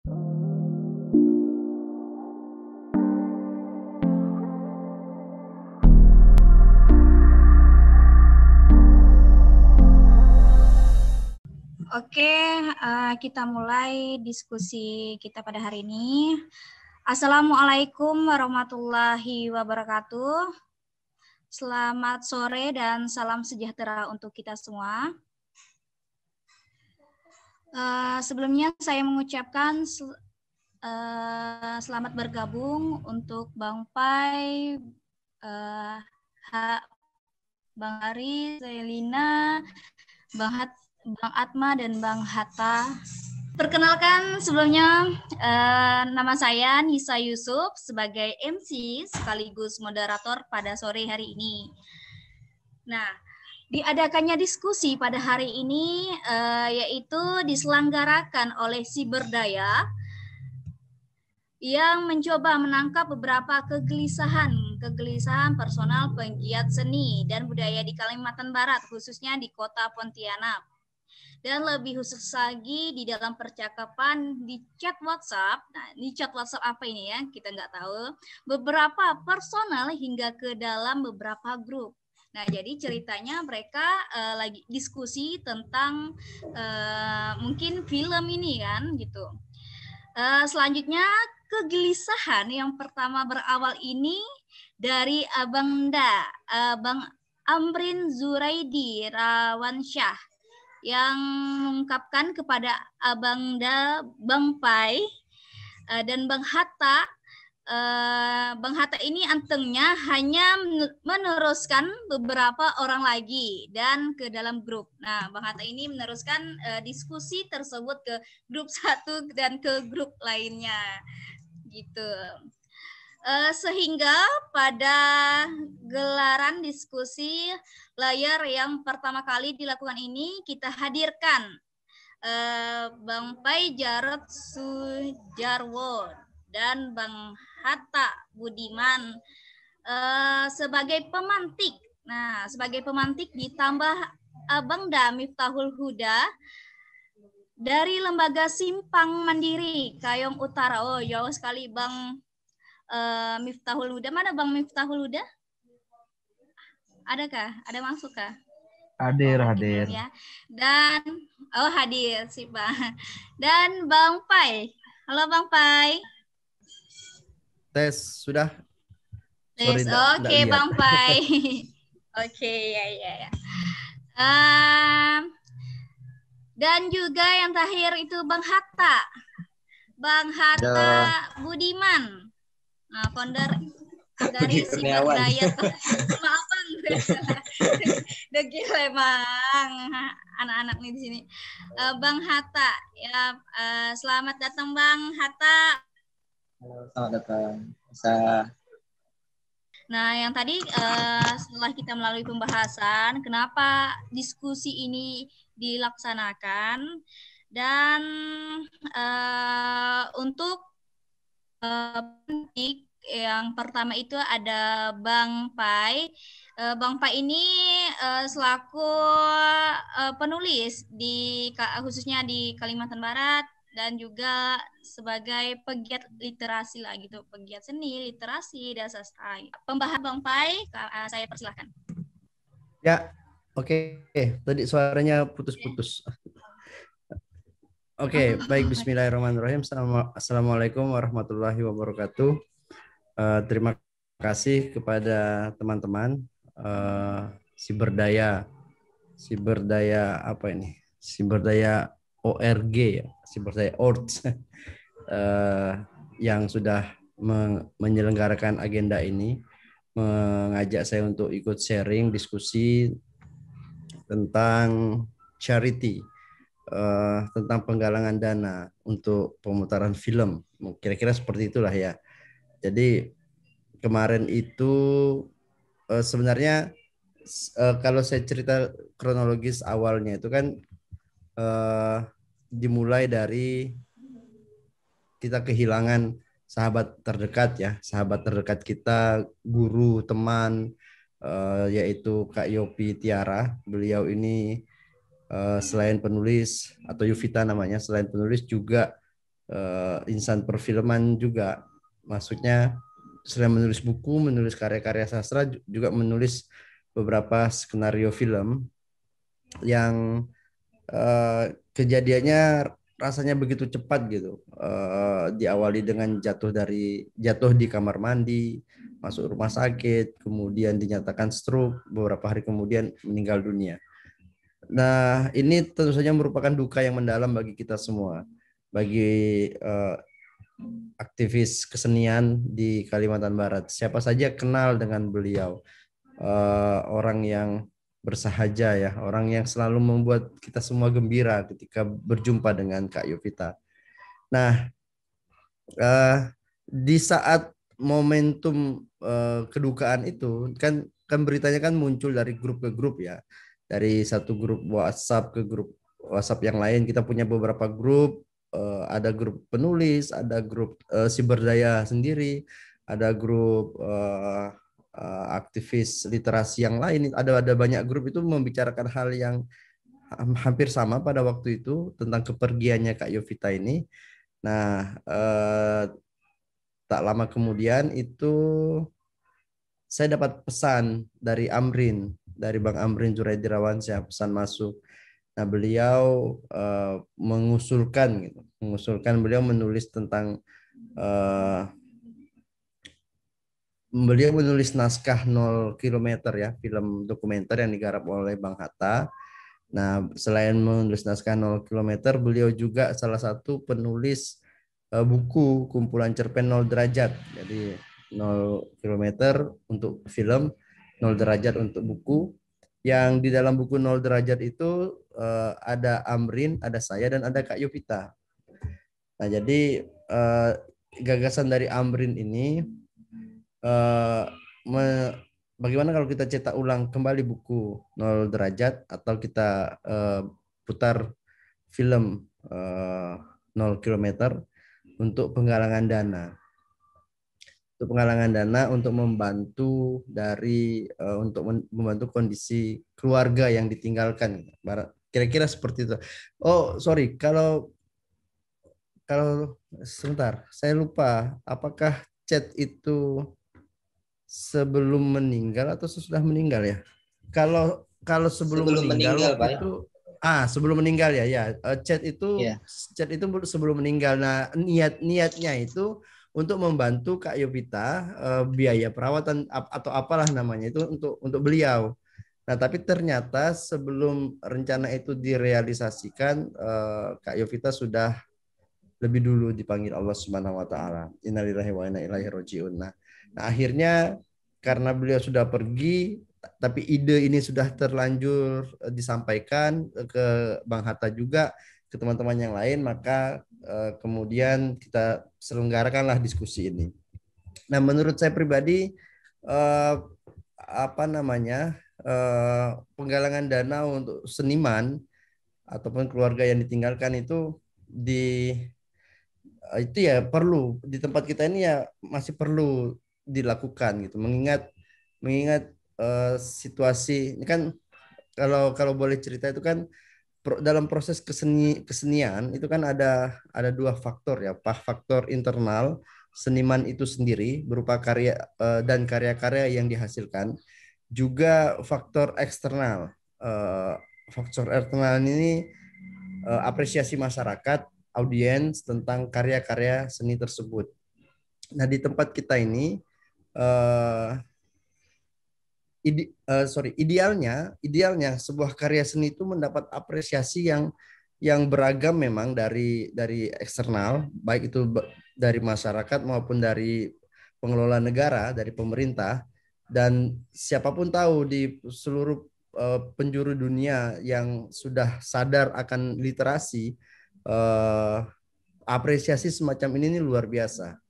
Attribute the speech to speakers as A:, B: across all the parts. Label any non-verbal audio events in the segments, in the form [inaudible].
A: Oke, eh, kita mulai diskusi kita pada hari ini. Assalamualaikum warahmatullahi wabarakatuh. Selamat sore dan salam sejahtera untuk kita semua. Eh, sebelumnya saya mengucapkan sel uh, selamat bergabung untuk Bang Pai, uh, Bang Ari, Selina, Bang, Bang Atma, dan Bang Hatta. Perkenalkan sebelumnya uh, nama saya Nisa Yusuf sebagai MC sekaligus moderator pada sore hari ini. Nah, diadakannya diskusi pada hari ini uh, yaitu diselenggarakan oleh Siberdaya yang mencoba menangkap beberapa kegelisahan kegelisahan personal penggiat seni dan budaya di Kalimantan Barat khususnya di kota Pontianak dan lebih khusus lagi di dalam percakapan di chat WhatsApp. Nah, di chat WhatsApp apa ini ya? Kita nggak tahu. Beberapa personal hingga ke dalam beberapa grup. Nah, jadi ceritanya mereka uh, lagi diskusi tentang uh, mungkin film ini kan gitu. Uh, selanjutnya kegelisahan yang pertama berawal ini dari Abang Da, Abang Amrin Zuraidi Rawansyah yang mengungkapkan kepada Abang Da, Bang Pai dan Bang Hatta Eh, Bang Hatta ini antengnya hanya meneruskan beberapa orang lagi dan ke dalam grup. Nah, Bang Hatta ini meneruskan eh, diskusi tersebut ke grup [laughs] satu dan ke grup lainnya, gitu. Eh, sehingga pada gelaran diskusi layar yang pertama kali dilakukan ini kita hadirkan Bang Pai Jarot Sujarwo dan Bang Hatta Budiman uh, sebagai pemantik. Nah, sebagai pemantik ditambah Abang Da Miftahul Huda dari Lembaga Simpang Mandiri Kayong Utara. Oh, jauh sekali Bang uh, Miftahul Huda. Mana Bang Miftahul Huda? Adakah? Ada masuk kah?
B: Hadir, oh, hadir. Ya.
A: Dan oh hadir sih Bang. Dan Bang Pai. Halo Bang Pai
C: tes sudah tes oke okay, bang Pai
A: [laughs] oke okay, ya ya ya dan juga yang terakhir itu bang Hatta bang Hatta ya. Budiman nah, founder dari Siberdaya [laughs] maaf bang [laughs] degil emang anak-anak nih di sini uh, bang Hatta ya uh, selamat datang bang Hatta
D: selamat datang. Bisa.
A: Nah, yang tadi uh, setelah kita melalui pembahasan, kenapa diskusi ini dilaksanakan dan uh, untuk uh, yang pertama itu ada Bang Pai. Uh, Bang Pai ini uh, selaku uh, penulis di khususnya di Kalimantan Barat dan juga sebagai pegiat literasi lah gitu, pegiat seni, literasi dan sastra. Pembahas Bang Pai, eh, saya persilahkan.
C: Ya, oke. Okay. Tadi suaranya putus-putus. Ya. Oke, okay, baik. Bismillahirrahmanirrahim. Assalamualaikum warahmatullahi wabarakatuh. Uh, terima kasih kepada teman-teman uh, si berdaya, si berdaya apa ini? Si ORG ya, simpel saya ORG uh, [laughs] eh, yang sudah menyelenggarakan agenda ini mengajak saya untuk ikut sharing diskusi tentang charity uh, tentang penggalangan dana untuk pemutaran film kira-kira seperti itulah ya jadi kemarin itu uh, sebenarnya uh, kalau saya cerita kronologis awalnya itu kan uh, dimulai dari kita kehilangan sahabat terdekat ya, sahabat terdekat kita, guru, teman, uh, yaitu Kak Yopi Tiara. Beliau ini uh, selain penulis atau Yuvita namanya, selain penulis juga uh, insan perfilman juga. Maksudnya selain menulis buku, menulis karya-karya sastra juga menulis beberapa skenario film yang Eh, kejadiannya rasanya begitu cepat gitu. Uh, diawali dengan jatuh dari jatuh di kamar mandi, masuk rumah sakit, kemudian dinyatakan stroke, beberapa hari kemudian meninggal dunia. Nah, ini tentu saja merupakan duka yang mendalam bagi kita semua, bagi uh, aktivis kesenian di Kalimantan Barat. Siapa saja kenal dengan beliau, uh, orang yang bersahaja ya, orang yang selalu membuat kita semua gembira ketika berjumpa dengan Kak Yovita. Nah, uh, di saat momentum uh, kedukaan itu kan kan beritanya kan muncul dari grup ke grup ya. Dari satu grup WhatsApp ke grup WhatsApp yang lain kita punya beberapa grup uh, ada grup penulis, ada grup uh, siberdaya sendiri, ada grup uh, Eh, aktivis literasi yang lain ada ada banyak grup itu membicarakan hal yang hampir sama pada waktu itu tentang kepergiannya Kak Yovita ini. Nah, eh, tak lama kemudian itu saya dapat pesan dari Amrin, dari Bang Amrin Juredi Rawansyah pesan masuk. Nah, beliau eh, mengusulkan gitu, mengusulkan beliau menulis tentang eh, beliau menulis naskah 0 km ya, film dokumenter yang digarap oleh Bang Hatta. Nah, selain menulis naskah 0 km, beliau juga salah satu penulis eh, buku kumpulan cerpen 0 derajat. Jadi 0 km untuk film, 0 derajat untuk buku. Yang di dalam buku 0 derajat itu eh, ada Amrin, ada saya dan ada Kak Yovita. Nah, jadi eh, gagasan dari Amrin ini Eh, me, bagaimana kalau kita cetak ulang kembali buku nol derajat atau kita uh, putar film eh, nol uh, kilometer untuk penggalangan dana untuk penggalangan dana untuk membantu dari uh, untuk membantu kondisi keluarga yang ditinggalkan gitu. kira-kira seperti itu oh sorry kalau kalau sebentar saya lupa apakah chat itu sebelum meninggal atau sesudah meninggal ya? Kalau kalau sebelum, sebelum meninggal, meninggal ya? itu ah sebelum meninggal ya ya eh, chat itu yeah. chat itu sebelum meninggal nah niat niatnya itu untuk membantu Kak Yovita uh, biaya perawatan atau apalah namanya itu untuk untuk beliau. Nah, tapi ternyata sebelum rencana itu direalisasikan uh, Kak Yovita sudah lebih dulu dipanggil Allah Subhanahu wa taala. Innalillahi wa inna ilaihi rajiun. Nah, Nah, akhirnya karena beliau sudah pergi, tapi ide ini sudah terlanjur eh, disampaikan eh, ke Bang Hatta juga ke teman-teman yang lain, maka eh, kemudian kita selenggarakanlah diskusi ini. Nah, menurut saya pribadi, apa namanya penggalangan dana untuk seniman ataupun keluarga yang ditinggalkan itu di itu ya perlu di tempat kita ini ya masih perlu dilakukan gitu mengingat mengingat uh, situasi ini kan kalau kalau boleh cerita itu kan pro, dalam proses keseni kesenian itu kan ada ada dua faktor ya pak faktor internal seniman itu sendiri berupa karya uh, dan karya-karya yang dihasilkan juga faktor eksternal uh, faktor eksternal ini uh, apresiasi masyarakat audiens tentang karya-karya seni tersebut nah di tempat kita ini uh, ide, uh, sorry idealnya idealnya sebuah karya seni itu mendapat apresiasi yang yang beragam memang dari dari eksternal baik itu dari masyarakat maupun dari pengelola negara dari pemerintah dan siapapun tahu di seluruh uh, penjuru dunia yang sudah sadar akan literasi uh, apresiasi semacam ini ini luar biasa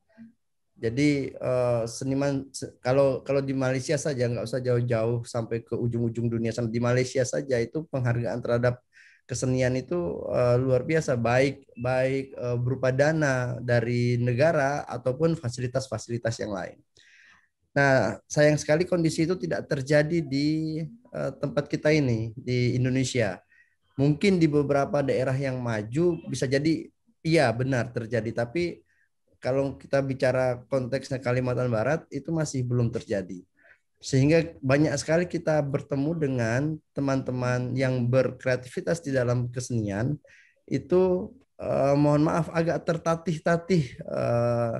C: jadi uh, seniman kalau kalau di Malaysia saja nggak usah jauh-jauh sampai ke ujung-ujung dunia sampai di Malaysia saja itu penghargaan terhadap kesenian itu uh, luar biasa baik baik uh, berupa dana dari negara ataupun fasilitas-fasilitas yang lain. Nah, sayang sekali kondisi itu tidak terjadi di uh, tempat kita ini di Indonesia. Mungkin di beberapa daerah yang maju bisa jadi iya benar terjadi tapi kalau kita bicara konteksnya Kalimantan Barat itu masih belum terjadi. Sehingga banyak sekali kita bertemu dengan teman-teman yang berkreativitas di dalam kesenian itu eh, mohon maaf agak tertatih-tatih eh,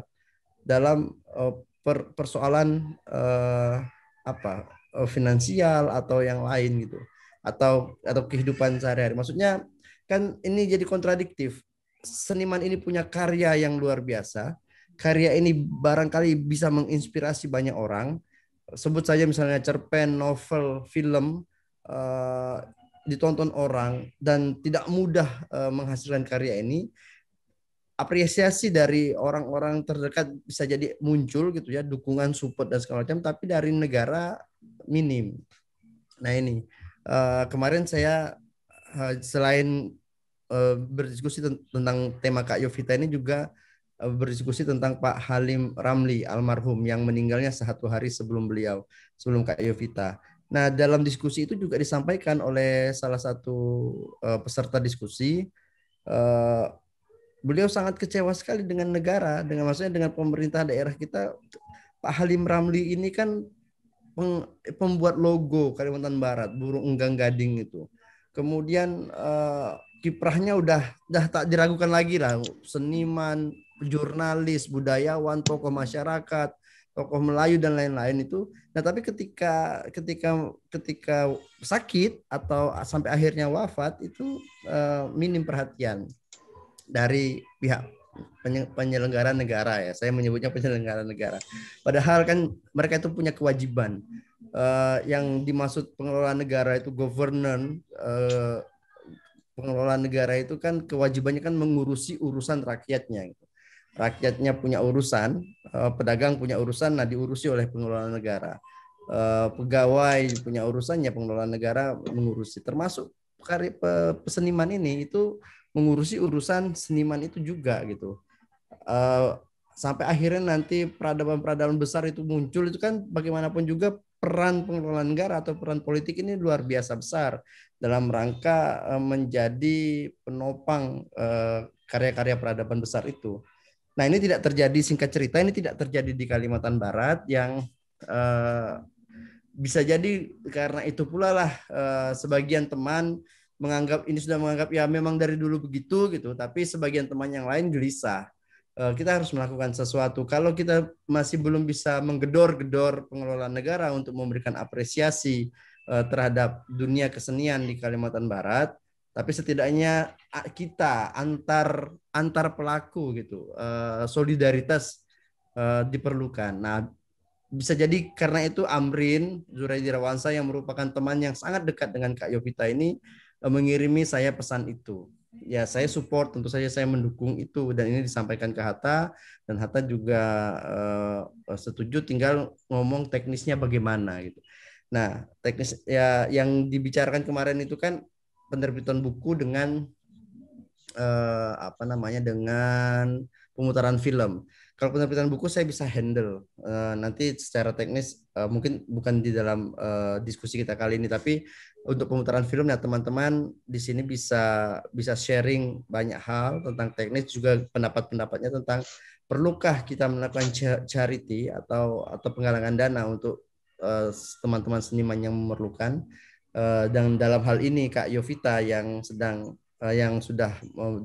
C: dalam eh, per, persoalan eh, apa eh, finansial atau yang lain gitu atau atau kehidupan sehari-hari. Maksudnya kan ini jadi kontradiktif seniman ini punya karya yang luar biasa, karya ini barangkali bisa menginspirasi banyak orang. Sebut saja misalnya cerpen, novel, film uh, ditonton orang dan tidak mudah uh, menghasilkan karya ini. Apresiasi dari orang-orang terdekat bisa jadi muncul gitu ya, dukungan, support dan segala macam, tapi dari negara minim. Nah ini uh, kemarin saya uh, selain Eh, berdiskusi tentang tema Kak Yovita ini juga eh, berdiskusi tentang Pak Halim Ramli almarhum yang meninggalnya satu hari sebelum beliau, sebelum Kak Yovita. Nah, dalam diskusi itu juga disampaikan oleh salah satu eh, peserta diskusi beliau sangat kecewa sekali dengan negara, dengan maksudnya dengan pemerintah daerah kita. Pak Halim Ramli ini kan pembuat logo Kalimantan Barat, burung enggang gading itu. Kemudian kiprahnya udah udah tak diragukan lagi lah seniman jurnalis budayawan tokoh masyarakat tokoh Melayu dan lain-lain itu nah tapi ketika ketika ketika sakit atau sampai akhirnya wafat itu uh, minim perhatian dari pihak penyelenggara negara ya saya menyebutnya penyelenggara negara padahal kan mereka itu punya kewajiban uh, yang dimaksud pengelola negara itu governance uh, pengelola negara itu kan kewajibannya kan mengurusi urusan rakyatnya gitu. Rakyatnya punya urusan, eh, pedagang punya urusan, nah diurusi oleh pengelola negara. Eh, pegawai punya urusannya, pengelola negara mengurusi. Termasuk peseniman ini itu mengurusi urusan seniman itu juga gitu. Eh, sampai akhirnya nanti peradaban-peradaban besar itu muncul itu kan bagaimanapun juga peran pengelolaan negara atau peran politik ini luar biasa besar dalam rangka eh, menjadi penopang eh, karya-karya peradaban besar itu. Nah ini tidak terjadi singkat cerita ini tidak terjadi di Kalimantan Barat yang eh, bisa jadi karena itu pula lah sebagian teman menganggap ini sudah menganggap ya memang dari dulu begitu gitu tapi sebagian teman yang lain gelisah Eh, kita harus melakukan sesuatu. Kalau kita masih belum bisa menggedor-gedor pengelolaan negara untuk memberikan apresiasi eh, terhadap dunia kesenian di Kalimantan Barat, tapi setidaknya kita antar antar pelaku gitu eh, solidaritas diperlukan. Nah, bisa jadi karena itu Amrin Zuraidi Rawansa yang merupakan teman yang sangat dekat dengan Kak Yovita ini mengirimi saya pesan itu ya saya support tentu saja saya mendukung itu dan ini disampaikan ke Hatta dan Hatta juga uh, setuju tinggal ngomong teknisnya bagaimana gitu. Nah, teknis ya yang dibicarakan kemarin itu kan penerbitan buku dengan uh, apa namanya dengan pemutaran film kalau penerbitan buku saya bisa handle uh, nanti secara teknis uh, mungkin bukan di dalam uh, diskusi kita kali ini tapi untuk pemutaran film ya teman-teman di sini bisa bisa sharing banyak hal tentang teknis juga pendapat-pendapatnya tentang perlukah kita melakukan charity atau atau penggalangan dana untuk teman-teman uh, seniman yang memerlukan uh, dan dalam hal ini Kak Yovita yang sedang uh, yang sudah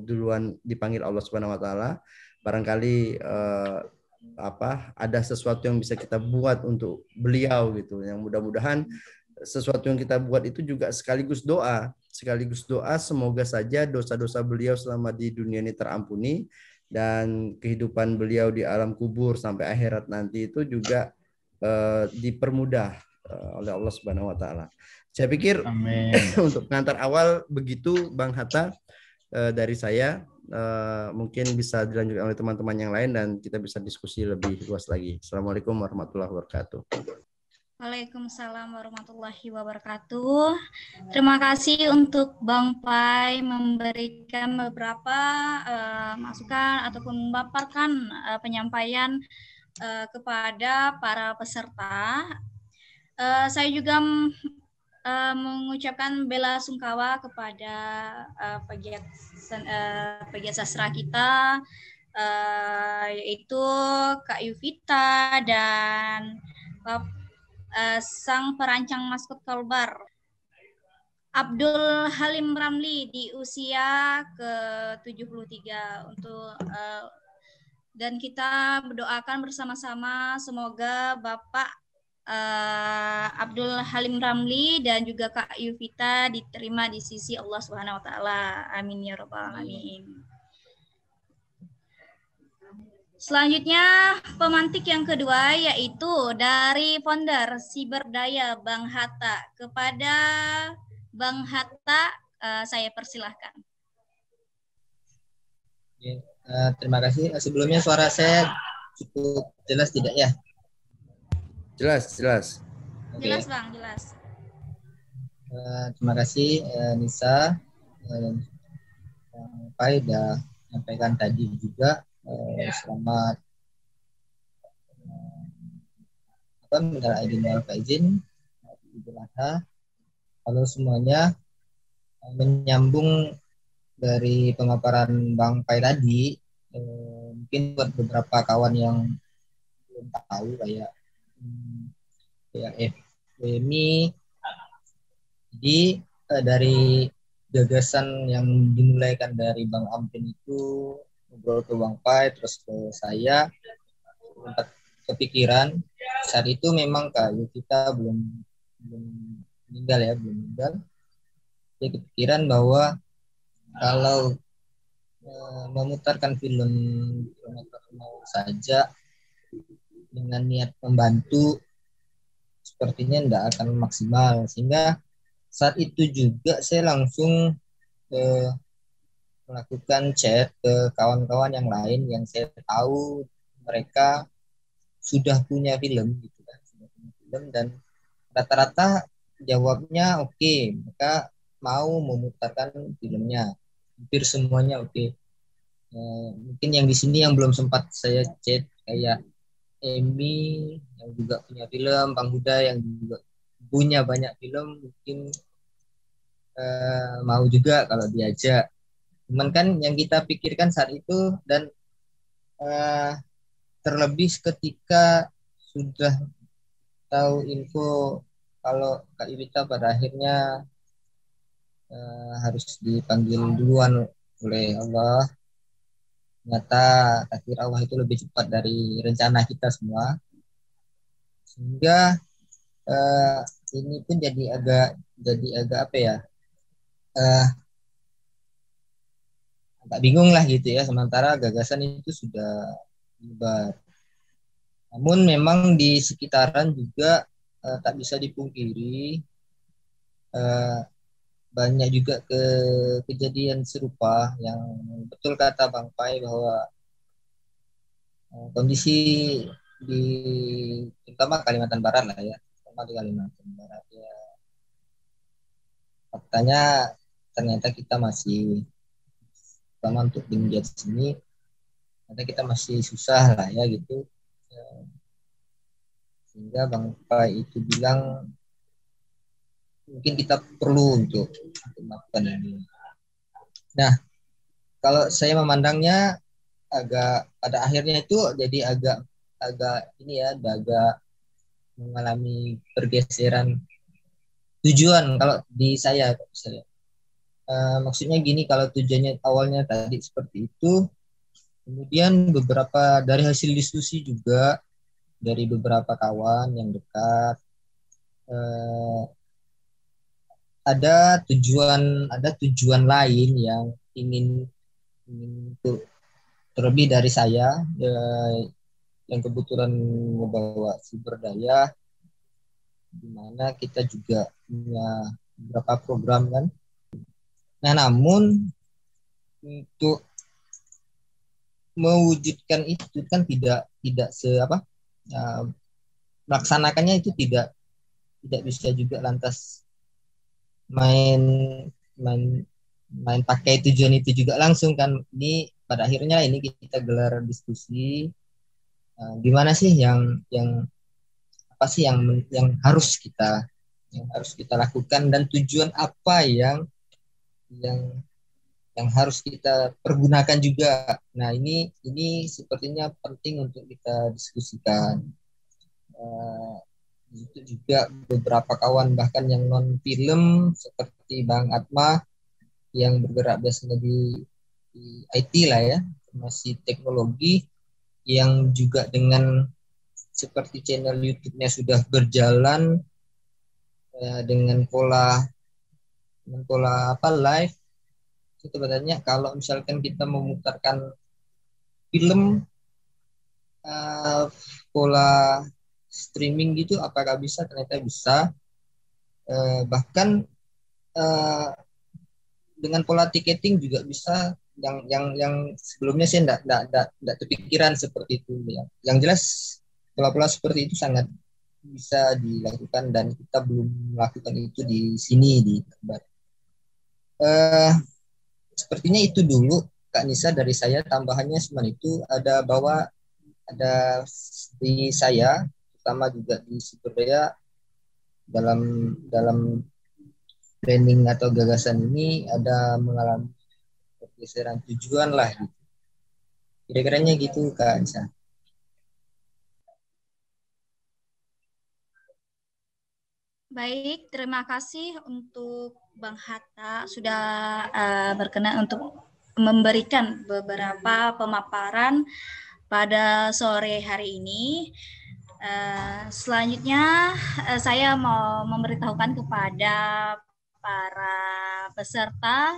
C: duluan dipanggil Allah Subhanahu wa taala barangkali uh, apa ada sesuatu yang bisa kita buat untuk beliau gitu yang mudah-mudahan sesuatu yang kita buat itu juga sekaligus doa sekaligus doa semoga saja dosa-dosa beliau selama di dunia ini terampuni dan kehidupan beliau di alam kubur sampai akhirat nanti itu juga uh, dipermudah uh, oleh Allah Subhanahu wa taala. Saya pikir Amin. [laughs] untuk pengantar awal begitu Bang Hatta uh, dari saya Eh, mungkin bisa dilanjutkan oleh teman-teman yang lain dan kita bisa diskusi lebih luas lagi. Assalamualaikum warahmatullahi wabarakatuh.
A: Waalaikumsalam warahmatullahi wabarakatuh. Terima kasih untuk Bang Pai memberikan beberapa uh, masukan ataupun memaparkan uh, penyampaian uh, kepada para peserta. Uh, saya juga uh, mengucapkan bela sungkawa kepada uh, pegiat uh, pegiat sastra kita uh, yaitu Kak Yuvita dan uh, sang perancang maskot Kalbar. Abdul Halim Ramli di usia ke-73 untuk uh, dan kita berdoakan bersama-sama semoga Bapak uh, Abdul Halim Ramli dan juga Kak Yuvita diterima di sisi Allah Subhanahu wa taala. Amin ya rabbal alamin. Selanjutnya pemantik yang kedua yaitu dari founder Siberdaya Bang Hatta kepada Bang Hatta uh, saya persilahkan.
D: uh, terima kasih. Sebelumnya suara saya cukup jelas tidak ya? Jelas, jelas.
A: Okay. Jelas bang, jelas.
D: Uh, terima kasih uh, Nisa dan eh, uh, Pai sudah menyampaikan tadi juga uh, yeah. selamat uh, apa minal aidin wal Idul Adha. Halo semuanya, uh, menyambung dari pemaparan Bang Pai tadi, uh, mungkin buat beberapa kawan yang belum tahu kayak Hmm. Ya, PMI jadi eh, dari gagasan yang dimulaikan dari Bang Ampin itu ngobrol ke Bang Pai terus ke saya sempat kepikiran saat itu memang kayu kita belum belum meninggal ya belum meninggal jadi kepikiran bahwa kalau eh, memutarkan film mau saja dengan niat membantu sepertinya tidak akan maksimal sehingga saat itu juga saya langsung ke eh, melakukan chat ke kawan-kawan yang lain yang saya tahu mereka sudah punya film gitu kan sudah punya film dan rata-rata jawabnya oke okay, mereka mau memutarkan filmnya hampir semuanya oke okay. eh, mungkin yang di sini yang belum sempat saya chat kayak Emi yang juga punya film, Bang Huda yang juga punya banyak film mungkin uh, mau juga kalau diajak. Cuman kan yang kita pikirkan saat itu dan uh, terlebih ketika sudah tahu info kalau Kak Iwita pada akhirnya uh, harus dipanggil duluan oleh Allah Ternyata takdir Allah itu lebih cepat dari rencana kita semua. Sehingga uh, ini pun jadi agak jadi agak apa ya? Uh, agak bingung lah gitu ya. Sementara gagasan itu sudah menyebar Namun memang di sekitaran juga uh, tak bisa dipungkiri uh, banyak juga ke kejadian serupa yang betul kata Bang Pai bahwa eh, kondisi di terutama Kalimantan Barat lah ya, terutama di Kalimantan Barat ya faktanya ternyata kita masih terutama untuk di media sini ternyata kita masih susah lah ya gitu eh, sehingga Bang Pai itu bilang mungkin kita perlu untuk, untuk melakukan ini. Nah, kalau saya memandangnya agak pada akhirnya itu jadi agak agak ini ya agak mengalami pergeseran tujuan kalau di saya saya eh, maksudnya gini kalau tujuannya awalnya tadi seperti itu kemudian beberapa dari hasil diskusi juga dari beberapa kawan yang dekat eh, ada tujuan ada tujuan lain yang ingin ingin untuk terlebih dari saya ya, yang kebetulan membawa sumber daya di mana kita juga punya beberapa program kan. Nah, namun untuk mewujudkan itu kan tidak tidak se apa uh, melaksanakannya itu tidak tidak bisa juga lantas main main main pakai tujuan itu juga langsung kan ini pada akhirnya ini kita gelar diskusi uh, gimana sih yang yang apa sih yang yang harus kita yang harus kita lakukan dan tujuan apa yang yang yang harus kita pergunakan juga. Nah ini ini sepertinya penting untuk kita diskusikan. Uh, itu juga beberapa kawan bahkan yang non film seperti Bang Atma yang bergerak biasanya di, di IT lah ya masih teknologi yang juga dengan seperti channel YouTube-nya sudah berjalan ya, dengan pola dengan pola apa live itu sebenarnya kalau misalkan kita memutarkan film uh, pola streaming gitu apakah bisa ternyata bisa eh, bahkan eh, dengan pola tiketing juga bisa yang yang yang sebelumnya sih enggak enggak enggak, enggak terpikiran seperti itu ya. Yang jelas pola-pola seperti itu sangat bisa dilakukan dan kita belum melakukan itu di sini di Tembak. Eh, sepertinya itu dulu Kak Nisa dari saya tambahannya cuma itu ada bawa ada di saya terutama juga di Surabaya dalam dalam branding atau gagasan ini ada mengalami pergeseran tujuan lah gitu. Kira-kiranya gitu Kak Ansa.
A: Baik, terima kasih untuk Bang Hatta sudah uh, berkenan untuk memberikan beberapa pemaparan pada sore hari ini. Eh, selanjutnya uh, saya mau memberitahukan kepada para peserta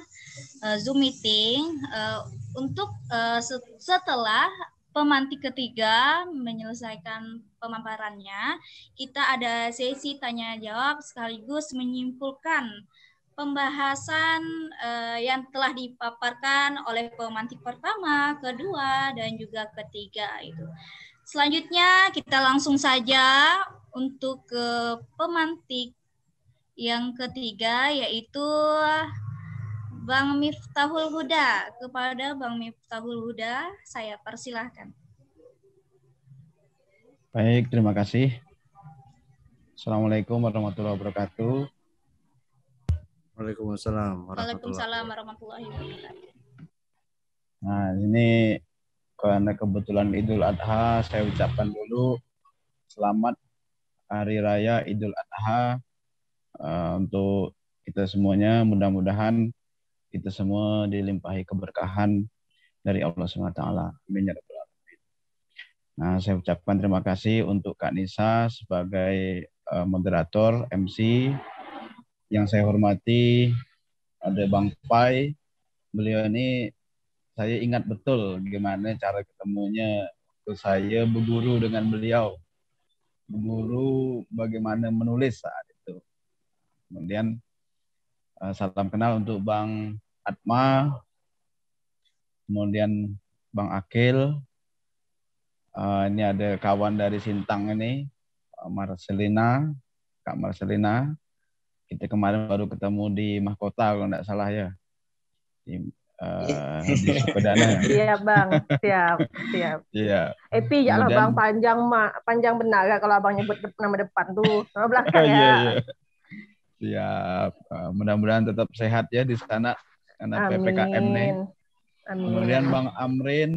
A: uh, Zoom meeting uh, untuk uh, setelah pemantik ketiga menyelesaikan pemaparannya, kita ada sesi tanya jawab sekaligus menyimpulkan pembahasan uh, yang telah dipaparkan oleh pemantik pertama, kedua, dan juga ketiga itu. Selanjutnya kita langsung saja untuk ke pemantik yang ketiga yaitu Bang Miftahul Huda. Kepada Bang Miftahul Huda, saya persilahkan.
B: Baik, terima kasih. Assalamualaikum warahmatullahi wabarakatuh. Waalaikumsalam
A: warahmatullahi
E: wabarakatuh.
B: Nah, ini karena kebetulan Idul Adha, saya ucapkan dulu selamat Hari Raya Idul Adha eh, untuk kita semuanya. Mudah-mudahan kita semua dilimpahi keberkahan dari Allah SWT. Amin ya Nah, saya ucapkan terima kasih untuk Kak Nisa sebagai uh, moderator MC yang saya hormati ada Bang Pai. Beliau ini saya ingat betul gimana cara ketemunya waktu saya berguru dengan beliau. Berguru bagaimana menulis saat itu. Kemudian eh, salam kenal untuk Bang Atma, kemudian Bang Akil. Eh, ini ada kawan dari Sintang ini, Marcelina, Kak Marcelina. Kita kemarin baru ketemu di Mahkota kalau tidak salah ya uh, iya. eh, perdana. [laughs] Iya
E: bang, siap, siap. Iya. Epi eh, ya lah bang, panjang ma, panjang benar ya kalau abang nyebut nama depan tuh, nama [laughs] belakang oh, ya. Iya, iya.
B: Siap. Uh, mudah-mudahan tetap sehat ya di sana karena Amin. ppkm nih.
E: Amin. Kemudian bang
B: Amrin,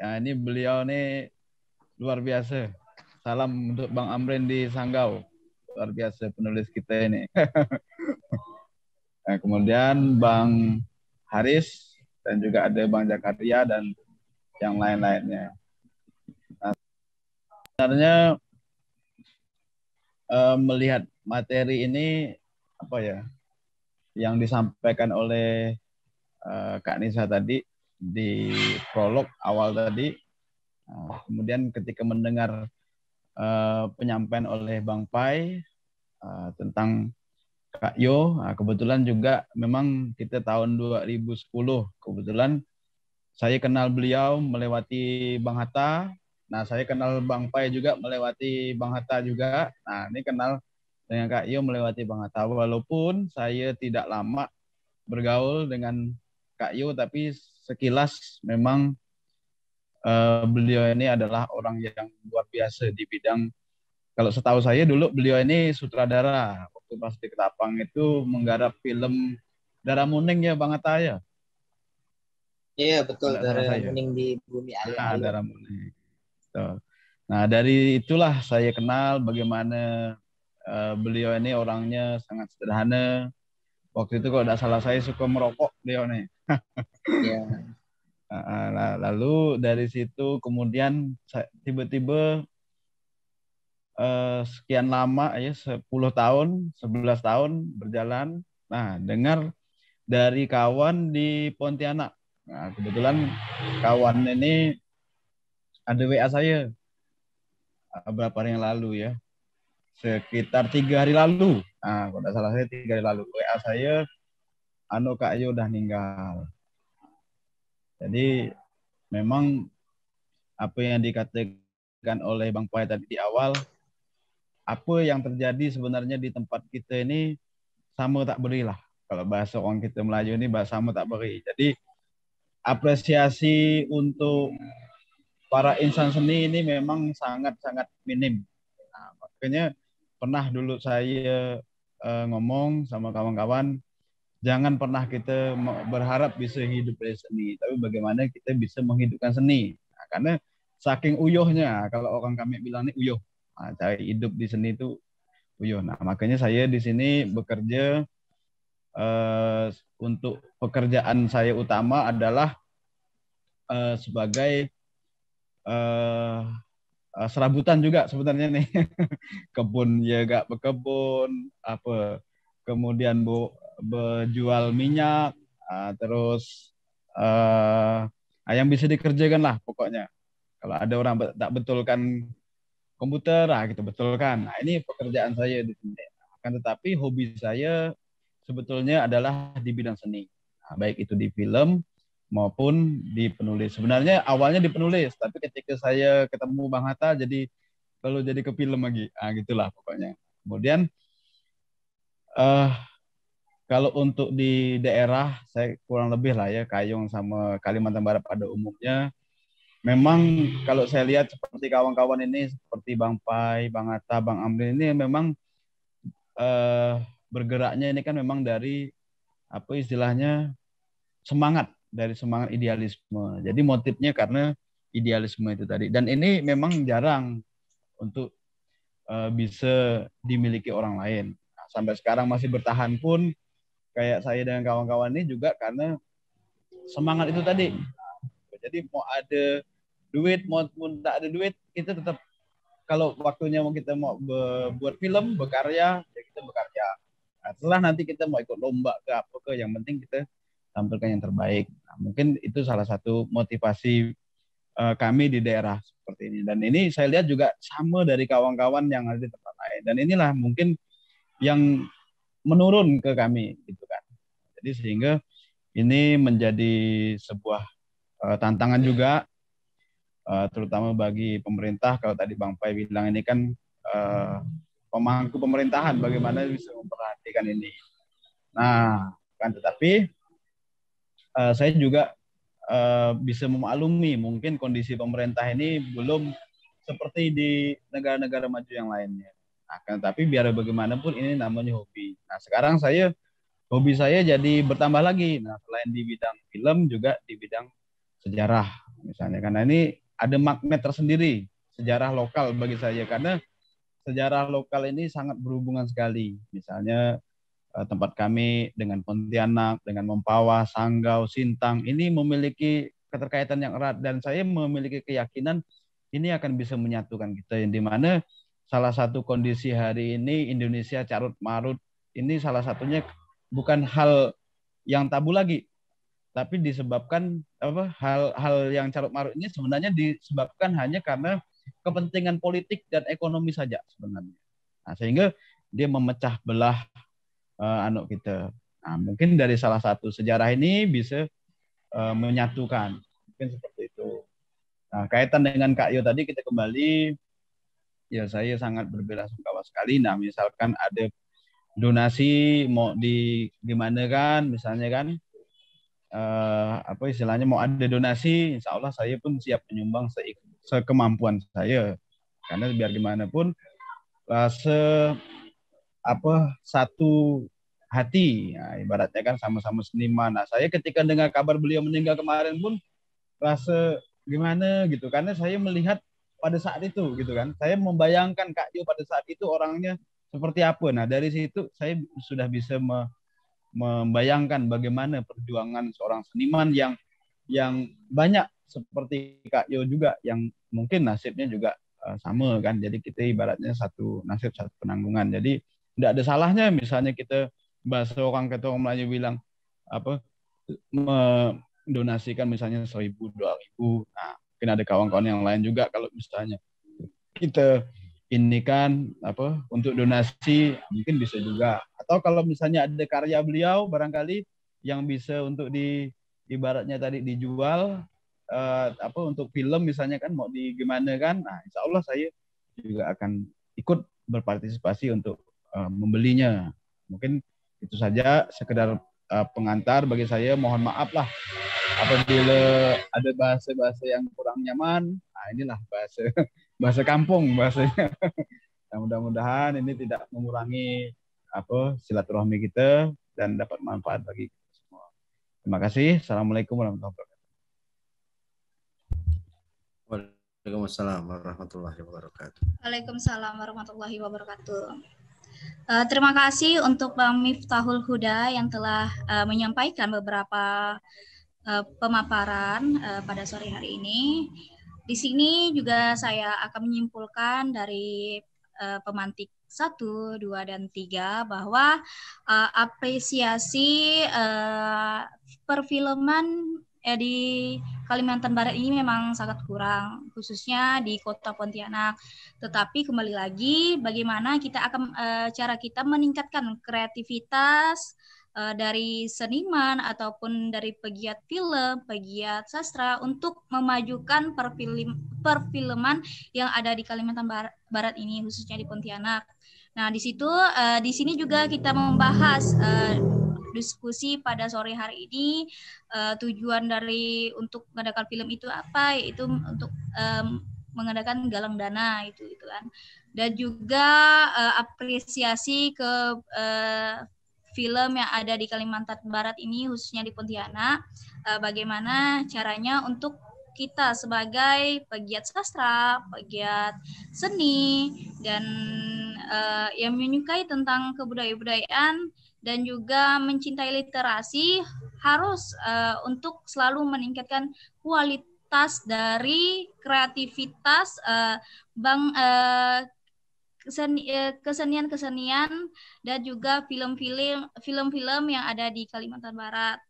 B: ya ini beliau nih luar biasa. Salam untuk bang Amrin di Sanggau, luar biasa penulis kita ini. [laughs] nah, kemudian bang Haris dan juga ada Bang Jakaria dan yang lain-lainnya. Nah, sebenarnya eh, melihat materi ini apa ya yang disampaikan oleh eh, Kak Nisa tadi di prolog awal tadi, nah, kemudian ketika mendengar eh, penyampaian oleh Bang Pai eh, tentang Kak Yo. Nah, kebetulan juga memang kita tahun 2010 kebetulan saya kenal beliau melewati Bang Hatta. Nah, saya kenal Bang Pai juga melewati Bang Hatta juga. Nah, ini kenal dengan Kak Yo melewati Bang Hatta. Walaupun saya tidak lama bergaul dengan Kak Yo, tapi sekilas memang uh, beliau ini adalah orang yang luar biasa di bidang kalau setahu saya dulu beliau ini sutradara waktu pas di Ketapang itu menggarap film Darah Muning ya Bang Ataya.
D: Iya betul Darah, Darah ya. Muning di Bumi Ayu. Nah, Darah Muning.
B: Betul. Nah dari itulah saya kenal bagaimana uh, beliau ini orangnya sangat sederhana. Waktu itu kalau tidak salah saya suka merokok beliau nih. [laughs] Iya. Ah, ah, lalu dari situ kemudian tiba-tiba Eh, sekian lama ya 10 tahun, 11 tahun berjalan. Nah, dengar dari kawan di Pontianak. Nah, kebetulan kawan ini ada WA saya ah, beberapa hari yang lalu ya sekitar tiga hari lalu nah kalau tidak salah saya tiga hari lalu WA saya Ano Kak Ayo udah meninggal jadi memang apa yang dikatakan oleh Bang Pai tadi di awal apa yang terjadi sebenarnya di tempat kita ini sama tak berilah. Kalau bahasa orang kita Melayu ini bahasa sama tak beri. Jadi apresiasi untuk para insan seni ini memang sangat-sangat minim. Nah, makanya pernah dulu saya uh, ngomong sama kawan-kawan, jangan pernah kita berharap bisa hidup dari seni, tapi bagaimana kita bisa menghidupkan seni. Nah, karena saking uyuhnya, kalau orang kami bilang ini uyuh, Nah, cari hidup di sini itu uyuh. Nah, makanya saya di sini bekerja uh, untuk pekerjaan saya utama adalah uh, sebagai uh, serabutan juga sebenarnya nih. [laughs] Kebun ya gak berkebun, apa kemudian bu, berjual minyak, uh, terus uh, yang bisa dikerjakan lah pokoknya. Kalau ada orang tak betulkan komputer, ah gitu betul kan. Nah ini pekerjaan saya di sini. Akan tetapi hobi saya sebetulnya adalah di bidang seni. Nah, baik itu di film maupun di penulis. Sebenarnya awalnya di penulis, tapi ketika saya ketemu Bang Hatta jadi lalu jadi ke film lagi. Ah gitulah pokoknya. Kemudian uh, kalau untuk di daerah saya kurang lebih lah ya Kayung sama Kalimantan Barat pada umumnya memang kalau saya lihat seperti kawan-kawan ini seperti Bang Pai, Bang Atta, Bang Amrin ini memang eh, bergeraknya ini kan memang dari apa istilahnya semangat dari semangat idealisme. Jadi motifnya karena idealisme itu tadi dan ini memang jarang untuk uh, bisa dimiliki orang lain. Nah, sampai sekarang masih bertahan pun kayak saya dengan kawan-kawan ini juga karena semangat itu tadi. Jadi mau ada duit mau tak ada duit kita tetap kalau waktunya mau kita mau buat film berkarya ya kita berkarya nah, setelah nanti kita mau ikut lomba ke apa ke yang penting kita tampilkan yang terbaik nah, mungkin itu salah satu motivasi uh, kami di daerah seperti ini dan ini saya lihat juga sama dari kawan-kawan yang ada di tempat lain dan inilah mungkin yang menurun ke kami gitu kan jadi sehingga ini menjadi sebuah uh, tantangan juga uh, terutama bagi pemerintah kalau tadi Bang Pai bilang ini kan uh, pemangku pemerintahan bagaimana bisa memperhatikan ini. Nah, kan tetapi uh, saya juga uh, bisa memaklumi mungkin kondisi pemerintah ini belum seperti di negara-negara maju yang lainnya. Nah, kan tapi biar bagaimanapun ini namanya hobi. Nah, sekarang saya hobi saya jadi bertambah lagi. Nah, selain di bidang film juga di bidang sejarah misalnya karena ini ada magnet tersendiri sejarah lokal bagi saya karena sejarah lokal ini sangat berhubungan sekali. Misalnya eh, tempat kami dengan Pontianak, dengan Mempawah, Sanggau, Sintang ini memiliki keterkaitan yang erat dan saya memiliki keyakinan ini akan bisa menyatukan kita yang dimana salah satu kondisi hari ini Indonesia carut marut ini salah satunya bukan hal yang tabu lagi tapi disebabkan apa hal-hal yang carut marut ini sebenarnya disebabkan hanya karena kepentingan politik dan ekonomi saja sebenarnya. Nah, sehingga dia memecah belah uh, eh, anak kita. Nah, mungkin dari salah satu sejarah ini bisa uh, menyatukan.
D: Mungkin seperti itu.
B: Nah, kaitan dengan Kak Yo tadi kita kembali ya saya sangat berbelasungkawa sekali. Nah, misalkan ada donasi mau di gimana kan misalnya kan uh, apa istilahnya mau ada donasi, insya Allah saya pun siap menyumbang se sekemampuan saya. Karena biar gimana pun uh, apa satu hati, ya, ibaratnya kan sama-sama seniman. Nah saya ketika dengar kabar beliau meninggal kemarin pun rasa gimana gitu, karena saya melihat pada saat itu gitu kan, saya membayangkan Kak Dio pada saat itu orangnya seperti apa. Nah dari situ saya sudah bisa me membayangkan bagaimana perjuangan seorang seniman yang yang banyak seperti Kak Yo juga yang mungkin nasibnya juga eh, sama kan. Jadi kita ibaratnya satu nasib satu penanggungan. Jadi tidak ada salahnya misalnya kita bahasa orang ketua orang Melayu bilang apa mendonasikan misalnya seribu dua ribu. Nah mungkin ada kawan-kawan yang lain juga kalau misalnya kita ini kan apa untuk donasi mungkin bisa juga atau kalau misalnya ada karya beliau barangkali yang bisa untuk di ibaratnya tadi dijual eh, apa untuk film misalnya kan mau di gimana kan nah insya Allah saya juga akan ikut berpartisipasi untuk eh, membelinya mungkin itu saja sekedar eh, pengantar bagi saya mohon maaf lah apabila ada bahasa-bahasa yang kurang nyaman nah inilah bahasa [laughs] bahasa kampung bahasanya. [laughs] Nah, mudah-mudahan ini tidak mengurangi apa silaturahmi kita dan dapat manfaat bagi kita semua. Terima kasih. Assalamualaikum warahmatullahi wabarakatuh. Waalaikumsalam warahmatullahi wabarakatuh.
A: Waalaikumsalam warahmatullahi wabarakatuh. Uh, terima kasih untuk Bang Miftahul Huda yang telah uh, menyampaikan beberapa uh, pemaparan uh, pada sore hari ini. Di sini juga saya akan menyimpulkan dari uh, pemantik 1, 2, dan 3 bahwa uh, apresiasi uh, perfilman di Kalimantan Barat ini memang sangat kurang, khususnya di kota Pontianak. Tetapi kembali lagi, bagaimana kita akan uh, cara kita meningkatkan kreativitas uh, dari seniman ataupun dari pegiat film, pegiat sastra untuk memajukan perfilim perfilman yang ada di Kalimantan Barat ini khususnya di Pontianak. Nah, di situ uh, di sini juga kita membahas uh, diskusi pada sore hari ini uh, tujuan dari untuk mengadakan film itu apa itu untuk um, mengadakan galang dana itu itu kan dan juga uh, apresiasi ke uh, film yang ada di Kalimantan Barat ini khususnya di Pontianak uh, bagaimana caranya untuk kita sebagai pegiat sastra, pegiat seni dan uh, yang menyukai tentang kebudayaan dan juga mencintai literasi harus uh, untuk selalu meningkatkan kualitas dari kreativitas uh, bang uh, Eh, kesenian-kesenian dan juga film-film film-film yang ada di Kalimantan Barat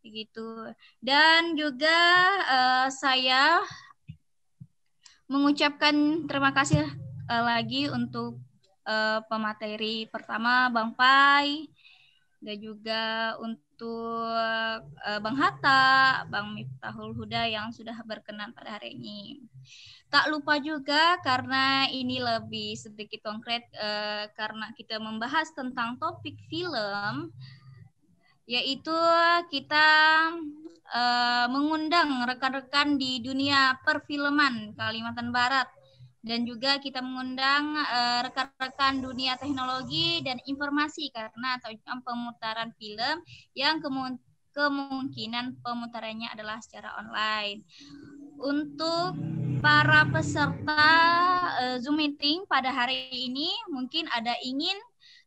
A: begitu dan juga uh, saya mengucapkan terima kasih uh, lagi untuk uh, pemateri pertama Bang Pai dan juga untuk uh, Bang Hatta, Bang Miftahul Huda yang sudah berkenan pada hari ini. Tak lupa juga karena ini lebih sedikit konkret uh, karena kita membahas tentang topik film yaitu kita uh, mengundang rekan-rekan di dunia perfilman Kalimantan Barat dan juga kita mengundang eh, rekan-rekan uh, dunia teknologi dan informasi karena atau pemutaran film yang kemungkinan kemungkinan pemutarannya adalah secara online untuk para peserta uh, Zoom meeting pada hari ini mungkin ada ingin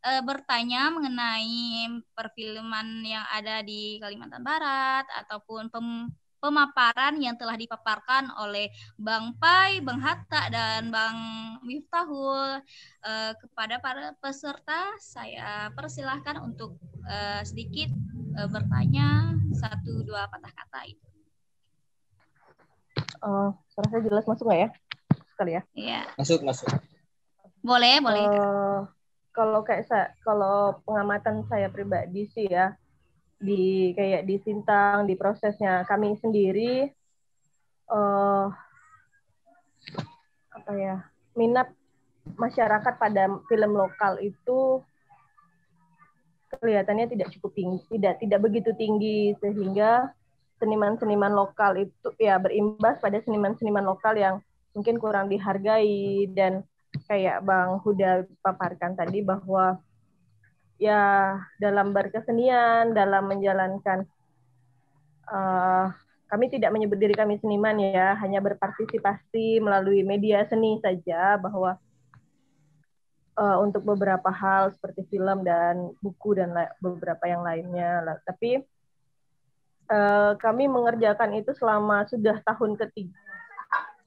A: uh, bertanya mengenai perfilman yang ada di Kalimantan Barat ataupun pem pemaparan yang telah dipaparkan oleh Bang Pai, Bang Hatta, dan Bang Miftahul uh, kepada para peserta. Saya persilahkan untuk uh, sedikit uh, bertanya satu dua patah kata itu
E: uh, eh, saya jelas masuk nggak ya? Sekali ya? Iya. Masuk, masuk. Boleh, boleh. Uh, kalau kayak saya, kalau pengamatan saya pribadi sih ya, di kayak di Sintang, di prosesnya kami sendiri, uh, apa ya, minat masyarakat pada film lokal itu kelihatannya tidak cukup tinggi, tidak tidak begitu tinggi sehingga seniman-seniman lokal itu ya berimbas pada seniman-seniman lokal yang mungkin kurang dihargai dan kayak Bang Huda paparkan tadi bahwa ya dalam berkesenian, dalam menjalankan uh, kami tidak menyebut diri kami seniman ya, hanya berpartisipasi melalui media seni saja bahwa uh, untuk beberapa hal seperti film dan buku dan beberapa yang lainnya. Tapi Eh, kami mengerjakan itu selama sudah tahun ketiga,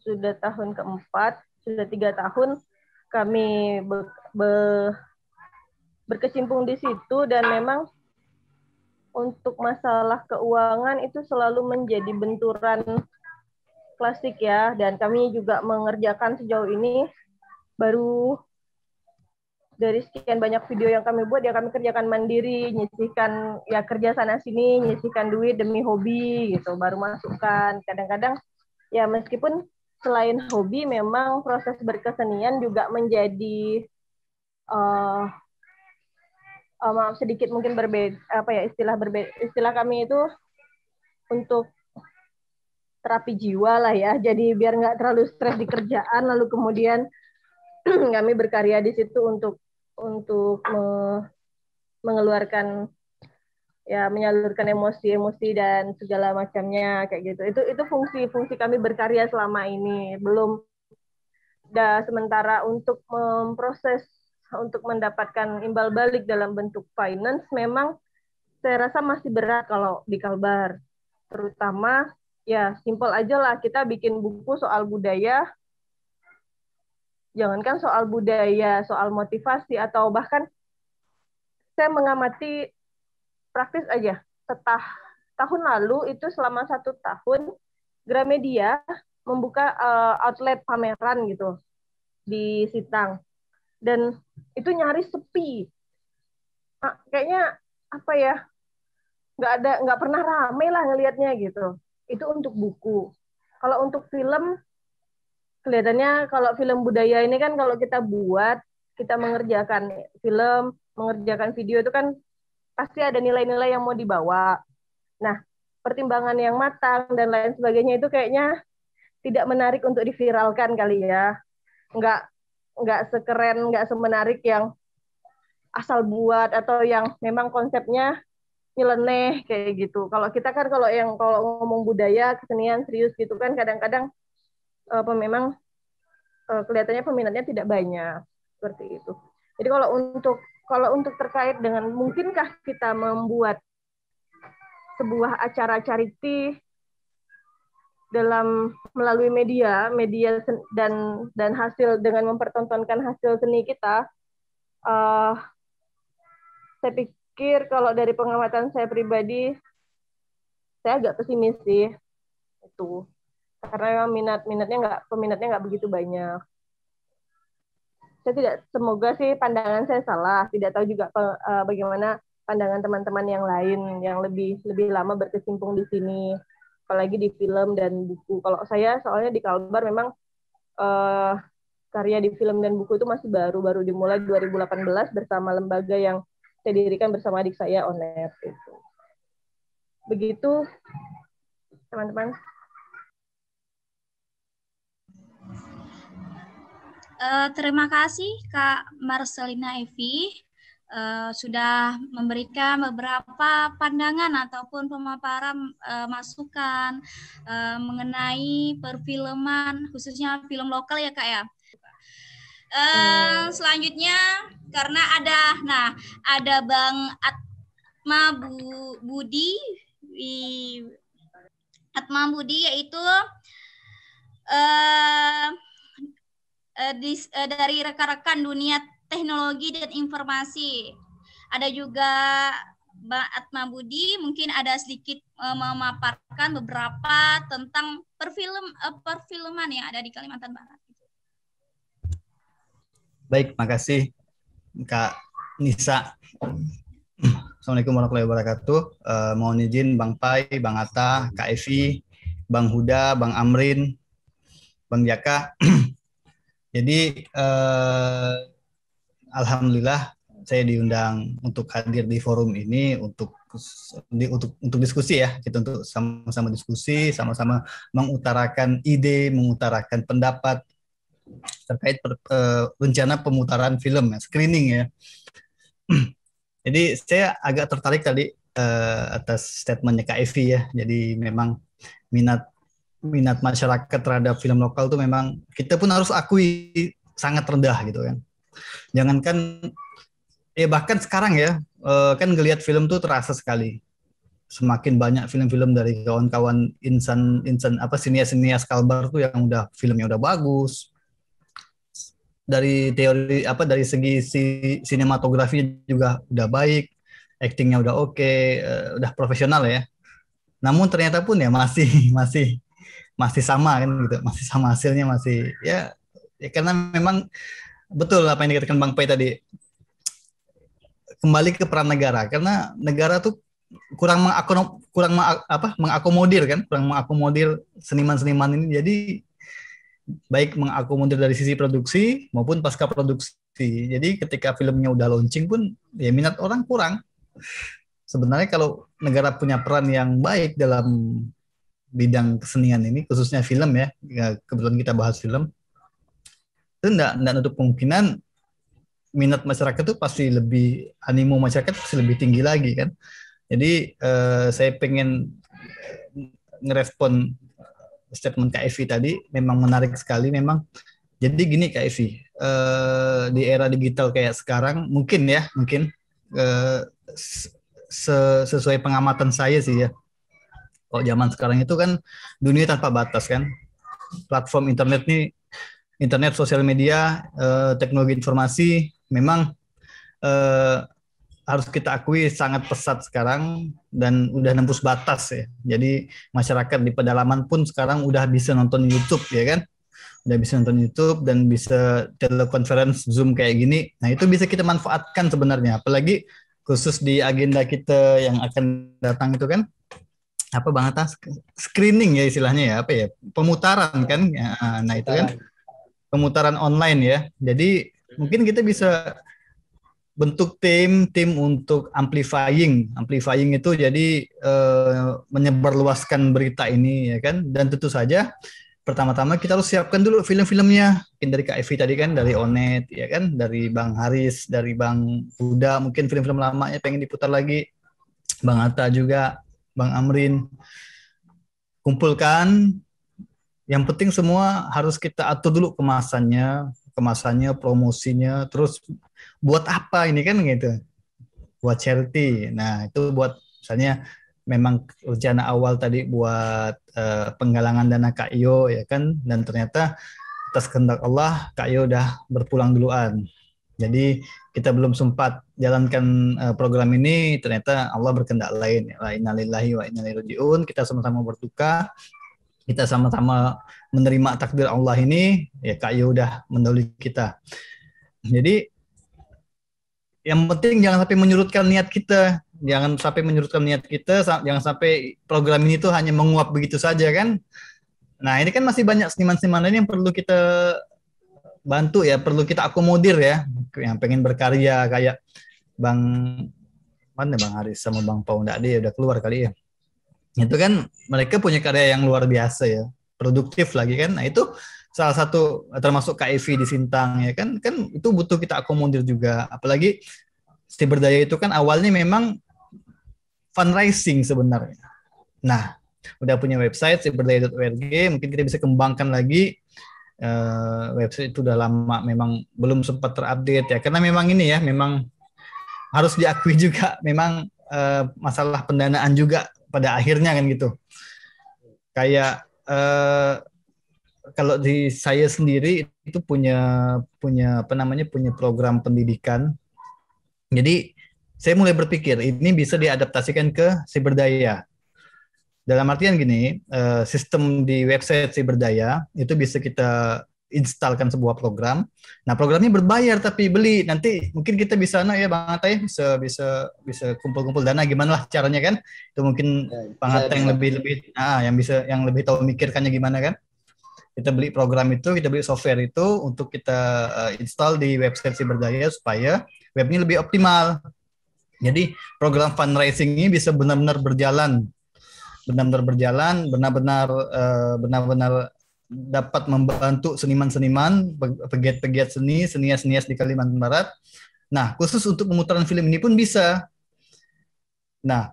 E: sudah tahun keempat, sudah tiga tahun kami be, be, berkecimpung di situ dan memang untuk masalah keuangan itu selalu menjadi benturan klasik ya dan kami juga mengerjakan sejauh ini baru dari sekian banyak video yang kami buat ya kami kerjakan mandiri nyisihkan ya kerja sana sini nyisihkan duit demi hobi gitu baru masukkan kadang-kadang ya meskipun selain hobi memang proses berkesenian juga menjadi uh, uh, maaf sedikit mungkin berbeda apa ya istilah berbeda istilah kami itu untuk terapi jiwa lah ya jadi biar nggak terlalu stres di kerjaan lalu kemudian [clears throat] kami berkarya di situ untuk untuk me mengeluarkan ya menyalurkan emosi-emosi dan segala macamnya kayak gitu. Itu itu fungsi-fungsi kami berkarya selama ini. Belum da sementara untuk memproses untuk mendapatkan imbal balik dalam bentuk finance memang saya rasa masih berat kalau di Kalbar. Terutama ya simpel aja lah kita bikin buku soal budaya jangankan soal budaya, soal motivasi atau bahkan saya mengamati praktis aja setah tahun lalu itu selama satu tahun Gramedia membuka uh, outlet pameran gitu di Sitang dan itu nyaris sepi nah, kayaknya apa ya nggak ada nggak pernah rame lah ngelihatnya gitu itu untuk buku kalau untuk film kelihatannya kalau film budaya ini kan kalau kita buat, kita mengerjakan film, mengerjakan video itu kan pasti ada nilai-nilai yang mau dibawa. Nah, pertimbangan yang matang dan lain sebagainya itu kayaknya tidak menarik untuk diviralkan kali ya. Nggak nggak sekeren, nggak semenarik yang asal buat atau yang memang konsepnya nyeleneh kayak gitu. Kalau kita kan kalau yang kalau ngomong budaya, kesenian serius gitu kan kadang-kadang uh, memang uh, kelihatannya peminatnya tidak banyak seperti itu. Jadi kalau untuk kalau untuk terkait dengan mungkinkah kita membuat sebuah acara charity dalam melalui media, media dan dan hasil dengan mempertontonkan hasil seni kita, uh, saya pikir kalau dari pengamatan saya pribadi, saya agak pesimis sih itu karena memang minat minatnya nggak peminatnya nggak begitu banyak saya tidak semoga sih pandangan saya salah tidak tahu juga uh, bagaimana pandangan teman-teman yang lain yang lebih lebih lama berkecimpung di sini apalagi di film dan buku kalau saya soalnya di Kalbar memang uh, karya di film dan buku itu masih baru baru dimulai 2018 bersama lembaga yang saya dirikan bersama adik saya Onet itu begitu teman-teman
A: Eh, terima kasih Kak Marcelina Evi uh, sudah memberikan beberapa pandangan ataupun pemaparan uh, masukan uh, mengenai perfilman khususnya film lokal ya Kak ya. Uh, selanjutnya karena ada nah ada Bang Atma Bu, Budi Atma Budi yaitu uh, Eh, di, uh, dari rekan-rekan dunia teknologi dan informasi. Ada juga Mbak Atma Budi mungkin ada sedikit uh, memaparkan beberapa tentang perfilm uh, perfilman yang ada di Kalimantan Barat.
F: Baik, makasih Kak Nisa. Assalamualaikum warahmatullahi wabarakatuh. Uh, mohon izin Bang Pai, Bang Atta, Kak Evi, Bang Huda, Bang Amrin, Bang Jaka, jadi eh, alhamdulillah saya diundang untuk hadir di forum ini untuk di, untuk untuk diskusi ya kita untuk sama-sama diskusi sama-sama mengutarakan ide mengutarakan pendapat terkait per, eh, rencana pemutaran film ya screening ya [clears throat] jadi saya agak tertarik tadi eh, atas statementnya Kak Evi ya jadi memang minat minat masyarakat terhadap film lokal tuh memang kita pun harus akui sangat rendah gitu kan. Jangankan ya bahkan sekarang ya eh, kan ngelihat film tuh terasa sekali. Semakin banyak film-film dari kawan-kawan insan insan apa sinias-sinias Kalbar tuh yang udah filmnya udah bagus. Dari teori apa dari segi si sinematografi juga udah baik, aktingnya udah oke, okay, eh, udah profesional ya. Namun ternyata pun ya masih [laughs] masih masih sama kan gitu masih sama hasilnya masih ya, ya karena memang betul apa yang dikatakan Bang Pei tadi kembali ke peran negara karena negara tuh kurang mengakom kurang meng, apa mengakomodir kan kurang mengakomodir seniman-seniman ini jadi baik mengakomodir dari sisi produksi maupun pasca produksi jadi ketika filmnya udah launching pun ya minat orang kurang sebenarnya kalau negara punya peran yang baik dalam bidang kesenian ini khususnya film ya, ya kebetulan kita bahas film itu enggak enggak untuk kemungkinan minat masyarakat itu pasti lebih animo masyarakat pasti lebih tinggi lagi kan jadi eh, saya pengen ngerespon statement Kak Evi tadi memang menarik sekali memang jadi gini Kak Evi eh, di era digital kayak sekarang mungkin ya mungkin eh, sesuai pengamatan saya sih ya kalau zaman sekarang itu kan dunia tanpa batas kan. Platform internet nih, internet, sosial media, eh, teknologi informasi memang eh, harus kita akui sangat pesat sekarang dan udah nembus batas ya. Jadi masyarakat di pedalaman pun sekarang udah bisa nonton YouTube ya kan. Udah bisa nonton YouTube dan bisa telekonferensi Zoom kayak gini. Nah, itu bisa kita manfaatkan sebenarnya apalagi khusus di agenda kita yang akan datang itu kan apa bang atas ah, screening ya istilahnya ya apa ya pemutaran kan ah, nah itu kan pemutaran online ya jadi mungkin kita bisa bentuk tim tim untuk amplifying amplifying itu jadi eh, menyebarluaskan berita ini ya kan dan tentu saja pertama-tama kita harus siapkan dulu film-filmnya mungkin dari KFV tadi kan dari Onet ya kan dari Bang Haris dari Bang Huda mungkin film-film lamanya pengen diputar lagi Bang Atta juga Bang Amrin kumpulkan yang penting semua harus kita atur dulu kemasannya kemasannya promosinya terus buat apa ini kan gitu buat charity nah itu buat misalnya memang rencana awal tadi buat uh, penggalangan dana Kak ya kan dan ternyata atas kehendak Allah Kak Iyo udah berpulang duluan jadi kita belum sempat jalankan eh, program ini ternyata Allah berkehendak lain ya. wa innalillahi wa inna ilaihi kita sama-sama bertukar kita sama-sama menerima takdir Allah ini ya Kak Yu udah mendahului kita jadi yang penting jangan sampai menyurutkan niat kita jangan sampai menyurutkan niat kita jangan sampai program ini tuh hanya menguap begitu saja kan nah ini kan masih banyak seniman-seniman lain yang perlu kita bantu ya, perlu kita akomodir ya, yang pengen berkarya kayak Bang mana Bang Haris sama Bang Paul ndak dia udah keluar kali ya. Itu kan mereka punya karya yang luar biasa ya, produktif lagi kan. Nah itu salah satu termasuk KIV di Sintang ya kan kan itu butuh kita akomodir juga. Apalagi si berdaya itu kan awalnya memang fundraising sebenarnya. Nah, udah punya website si berdaya.org mungkin kita bisa kembangkan lagi uh, website itu udah lama memang belum sempat terupdate ya karena memang ini ya memang harus diakui [laughs] juga memang uh, masalah pendanaan juga pada akhirnya kan gitu kayak uh, kalau di saya sendiri itu punya punya apa namanya punya program pendidikan jadi saya mulai berpikir ini bisa diadaptasikan ke siberdaya. daya dalam artian gini, eh, sistem di website si itu bisa kita instalkan sebuah program. Nah, programnya berbayar tapi beli. Nanti mungkin kita bisa nah ya Bang Atai bisa bisa bisa kumpul-kumpul dana gimana lah caranya kan? Itu mungkin ya, Bang Atai yang lebih-lebih nah yang bisa yang lebih tahu mikirkannya gimana kan? Kita beli program itu, kita beli software itu untuk kita uh, install di website si berdaya supaya webnya lebih optimal. Jadi program fundraising ini bisa benar-benar berjalan benar-benar berjalan, benar-benar eh, benar-benar dapat membantu seniman-seniman, pegiat-pegiat seni, senias-senias di Kalimantan Barat. Nah, khusus untuk pemutaran film ini pun bisa. Nah,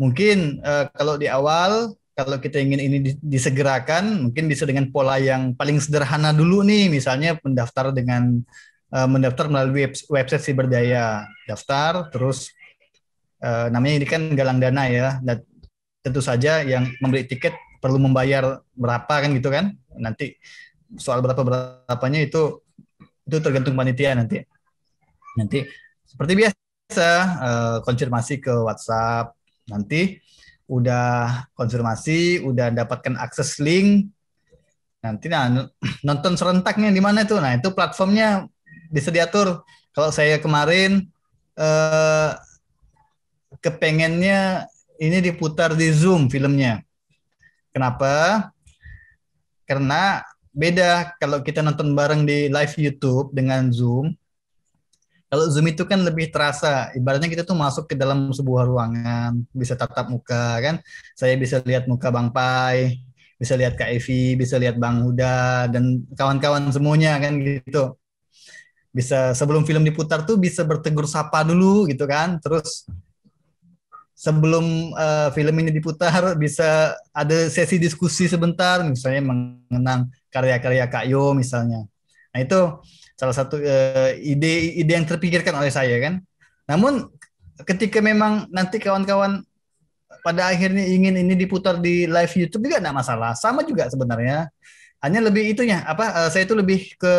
F: mungkin uh, kalau di awal, kalau kita ingin ini disegerakan, mungkin bisa dengan pola yang paling sederhana dulu nih, misalnya mendaftar dengan uh, mendaftar melalui website Siberdaya, daftar, terus uh, namanya ini kan galang dana ya, tentu saja yang membeli tiket perlu membayar berapa kan gitu kan nanti soal berapa berapanya itu itu tergantung panitia nanti nanti seperti biasa eh, konfirmasi ke WhatsApp nanti udah konfirmasi udah dapatkan akses link nanti nah, [clears throat] nonton serentaknya di mana itu nah itu platformnya bisa diatur kalau saya kemarin eh, kepengennya ini diputar di Zoom filmnya. Kenapa? Karena beda kalau kita nonton bareng di live YouTube dengan Zoom. Kalau Zoom itu kan lebih terasa, ibaratnya kita tuh masuk ke dalam sebuah ruangan, bisa tatap muka kan. Saya bisa lihat muka Bang Pai, bisa lihat Kak Evi, bisa lihat Bang Huda dan kawan-kawan semuanya kan gitu. Bisa sebelum film diputar tuh bisa bertegur sapa dulu gitu kan. Terus sebelum uh, film ini diputar bisa ada sesi diskusi sebentar misalnya mengenang karya-karya Kak Yo misalnya. Nah itu salah satu ide eh, ide ide yang terpikirkan oleh saya kan. Namun ketika memang nanti kawan-kawan pada akhirnya ingin ini diputar di live YouTube juga tidak masalah. Sama juga sebenarnya. Hanya lebih itunya apa uh, saya itu lebih ke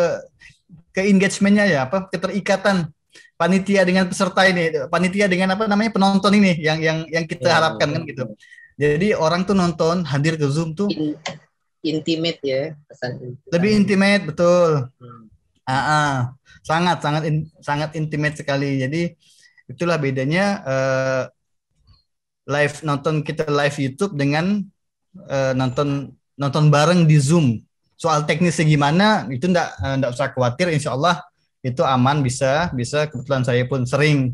F: ke engagementnya ya apa keterikatan panitia dengan peserta ini, panitia dengan apa namanya penonton ini yang yang yang kita ya. harapkan kan ya, gitu. Ya. Jadi orang tuh nonton hadir ke Zoom tuh In,
D: intimate ya pesan intimate.
F: Lebih intimate betul. Hmm. Ah, ah. sangat sangat in, sangat intimate sekali. Jadi itulah bedanya uh, live nonton kita live YouTube dengan uh, nonton nonton bareng di Zoom. Soal teknisnya gimana itu ndak eh, ndak usah khawatir insya Allah itu aman bisa bisa kebetulan saya pun sering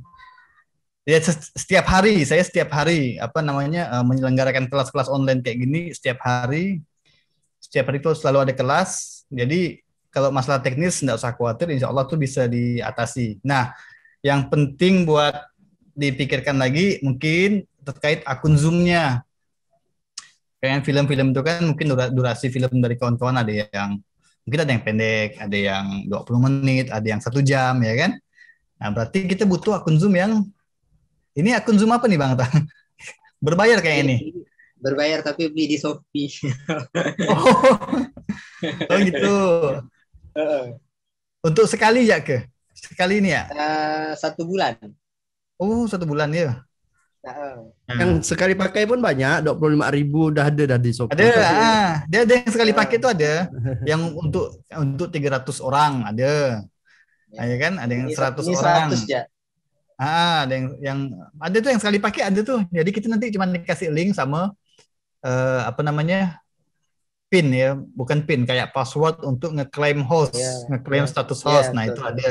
F: ya setiap hari saya setiap hari apa namanya eh, menyelenggarakan kelas-kelas online kayak gini setiap hari setiap hari itu selalu ada kelas jadi kalau masalah teknis tidak usah khawatir insya Allah tuh bisa diatasi nah yang penting buat dipikirkan lagi mungkin terkait akun zoomnya kayak film-film itu kan mungkin durasi film dari kawan-kawan ada yang Mungkin ada yang pendek, ada yang 20 menit, ada yang satu jam, ya kan? Nah, berarti kita butuh akun Zoom yang... Ini akun Zoom apa nih, Bang? [laughs] Berbayar kayak ini?
D: Berbayar tapi
F: beli di Shopee. [laughs] oh. oh, gitu. Untuk sekali ya, ke? Sekali ini ya?
D: Uh, satu bulan.
F: Oh, satu bulan ya. Hmm. Yang sekali pakai pun banyak, 25 ribu udah ada dah di Shopee. Ada, ah. dia ada yang sekali pakai tuh ada. [laughs] yang untuk untuk 300 orang ada. Ya. Ada iya kan, ada yang ini, 100 ini 100 orang. Ya. Ah, ada yang yang ada tuh yang sekali pakai ada tuh. Jadi kita nanti cuma dikasih link sama uh, apa namanya? pin ya, bukan pin kayak password untuk ngeklaim host, yeah. ngeklaim yeah. status ya, host. Yeah, nah, itu ada.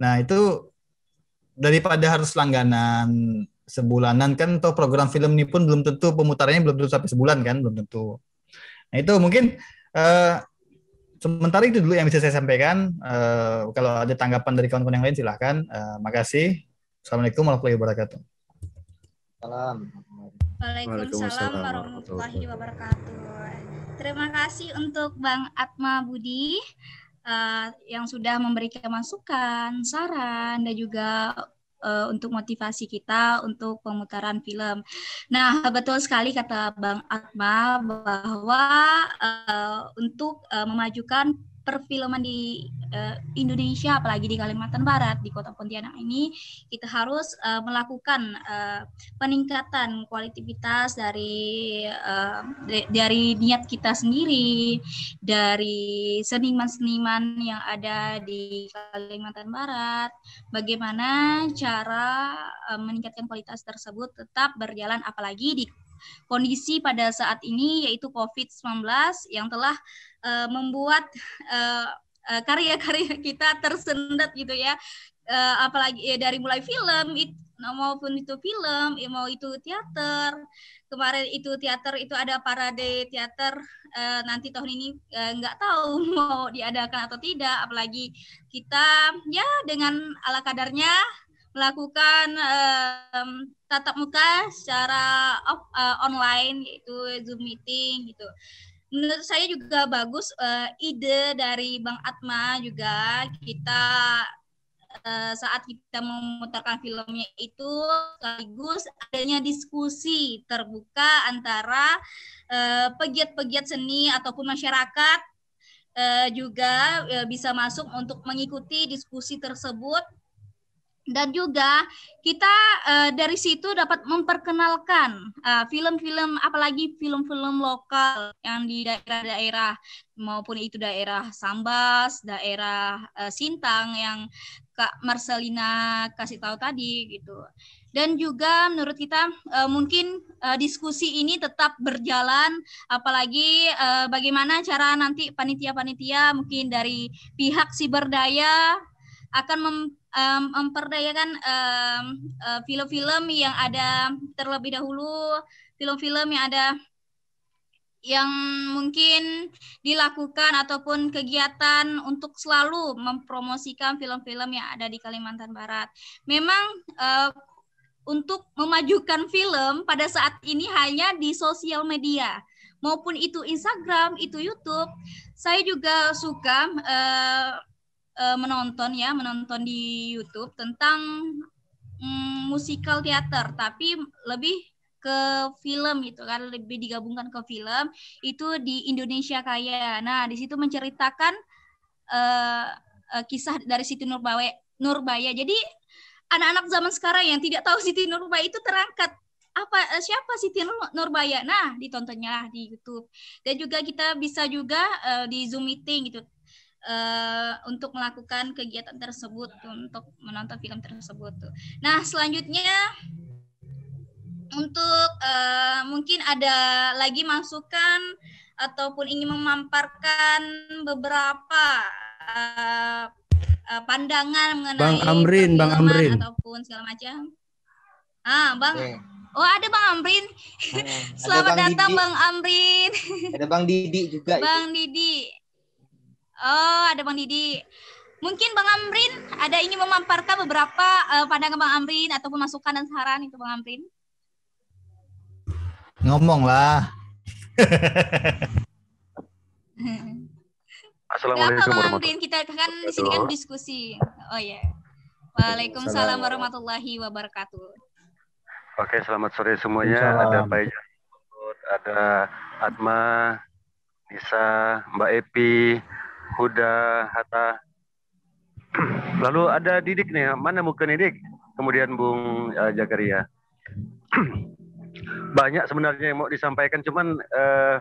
F: Nah, itu daripada harus langganan sebulanan kan toh program film ini pun belum tentu pemutarannya belum tentu sampai sebulan kan belum tentu nah itu mungkin uh, sementara itu dulu yang bisa saya sampaikan uh, kalau ada tanggapan dari kawan-kawan yang lain silahkan uh, eh, makasih assalamualaikum warahmatullahi wabarakatuh
D: Salam. Waalaikumsalam warahmatullahi
A: wabarakatuh. Terima kasih untuk Bang Atma Budi uh, yang sudah memberikan masukan, saran, dan juga uh, untuk motivasi kita untuk pemutaran film. Nah, betul sekali kata Bang Akmal bahwa uh, untuk uh, memajukan perfilman di uh, Indonesia apalagi di Kalimantan Barat di Kota Pontianak ini kita harus uh, melakukan uh, peningkatan kualitas dari uh, dari niat kita sendiri dari seniman-seniman yang ada di Kalimantan Barat bagaimana cara uh, meningkatkan kualitas tersebut tetap berjalan apalagi di kondisi pada saat ini yaitu COVID-19 yang telah uh, membuat uh, Eh, karya-karya [laughs] kita tersendat gitu ya uh, apalagi ya, dari mulai film it, nah, maupun itu film ya, mau itu teater kemarin itu teater itu ada parade teater uh, nanti tahun ini uh, nggak tahu [laughs] mau diadakan atau tidak apalagi kita ya dengan ala kadarnya melakukan um, tatap muka secara off, uh, online yaitu zoom meeting gitu menurut saya juga bagus uh, ide dari Bang Atma juga kita uh, saat kita memutarkan filmnya itu sekaligus adanya diskusi terbuka antara uh, pegiat-pegiat seni ataupun masyarakat uh, juga uh, bisa masuk untuk mengikuti diskusi tersebut dan juga kita uh, dari situ dapat memperkenalkan film eh, film-film apalagi film-film lokal yang di daerah-daerah maupun itu daerah Sambas, daerah uh, Sintang yang Kak Marcelina kasih tahu tadi gitu. Dan juga menurut kita uh, mungkin uh, diskusi ini tetap berjalan apalagi uh, bagaimana cara nanti panitia-panitia mungkin dari pihak Siberdaya akan mem, um, memperdayakan um, uh, film-film yang ada terlebih dahulu, film-film yang ada yang mungkin dilakukan ataupun kegiatan untuk selalu mempromosikan film-film yang ada di Kalimantan Barat. Memang uh, untuk memajukan film pada saat ini hanya di sosial media maupun itu Instagram, itu YouTube. Saya juga suka uh, uh, menonton ya, menonton di YouTube tentang um, musikal teater, tapi lebih ke film gitu kan lebih digabungkan ke film itu di Indonesia kaya. Nah di situ menceritakan uh, uh, kisah dari Siti Nurbaya. Nurbaya. Jadi anak-anak zaman sekarang yang tidak tahu Siti Nurbaya itu terangkat apa siapa Siti Nurbaya. Nah ditontonnya di YouTube dan juga kita bisa juga uh, di Zoom meeting gitu uh, untuk melakukan kegiatan tersebut untuk menonton film tersebut tuh. Nah selanjutnya untuk uh, mungkin ada lagi masukan ataupun ingin memamparkan beberapa uh, uh, pandangan mengenai Bang Amrin, Bang Amrin ataupun segala macam. Ah, Bang. Okay. Oh, ada Bang Amrin. Ah, [laughs] Selamat Bang datang Didi. Bang Amrin. Ada
D: Bang Didi juga. Bang
A: itu. Didi. Oh, ada Bang Didi. Mungkin Bang Amrin ada ingin memamparkan beberapa uh, pandangan Bang Amrin ataupun masukan dan saran itu Bang Amrin?
F: Ngomonglah. lah.
A: [laughs]
G: Assalamualaikum Bang Amrin,
A: kita kan di sini kan diskusi. Oh ya. Yeah. Waalaikumsalam warahmatullahi wabarakatuh.
G: Oke, selamat sore semuanya. Ada Pak ada Atma, Nisa, Mbak Epi, Huda Hatta. Lalu ada Didik nih, mana muka Didik? Kemudian Bung uh, Jakaria. [clears throat] Banyak sebenarnya yang mau disampaikan, cuman uh,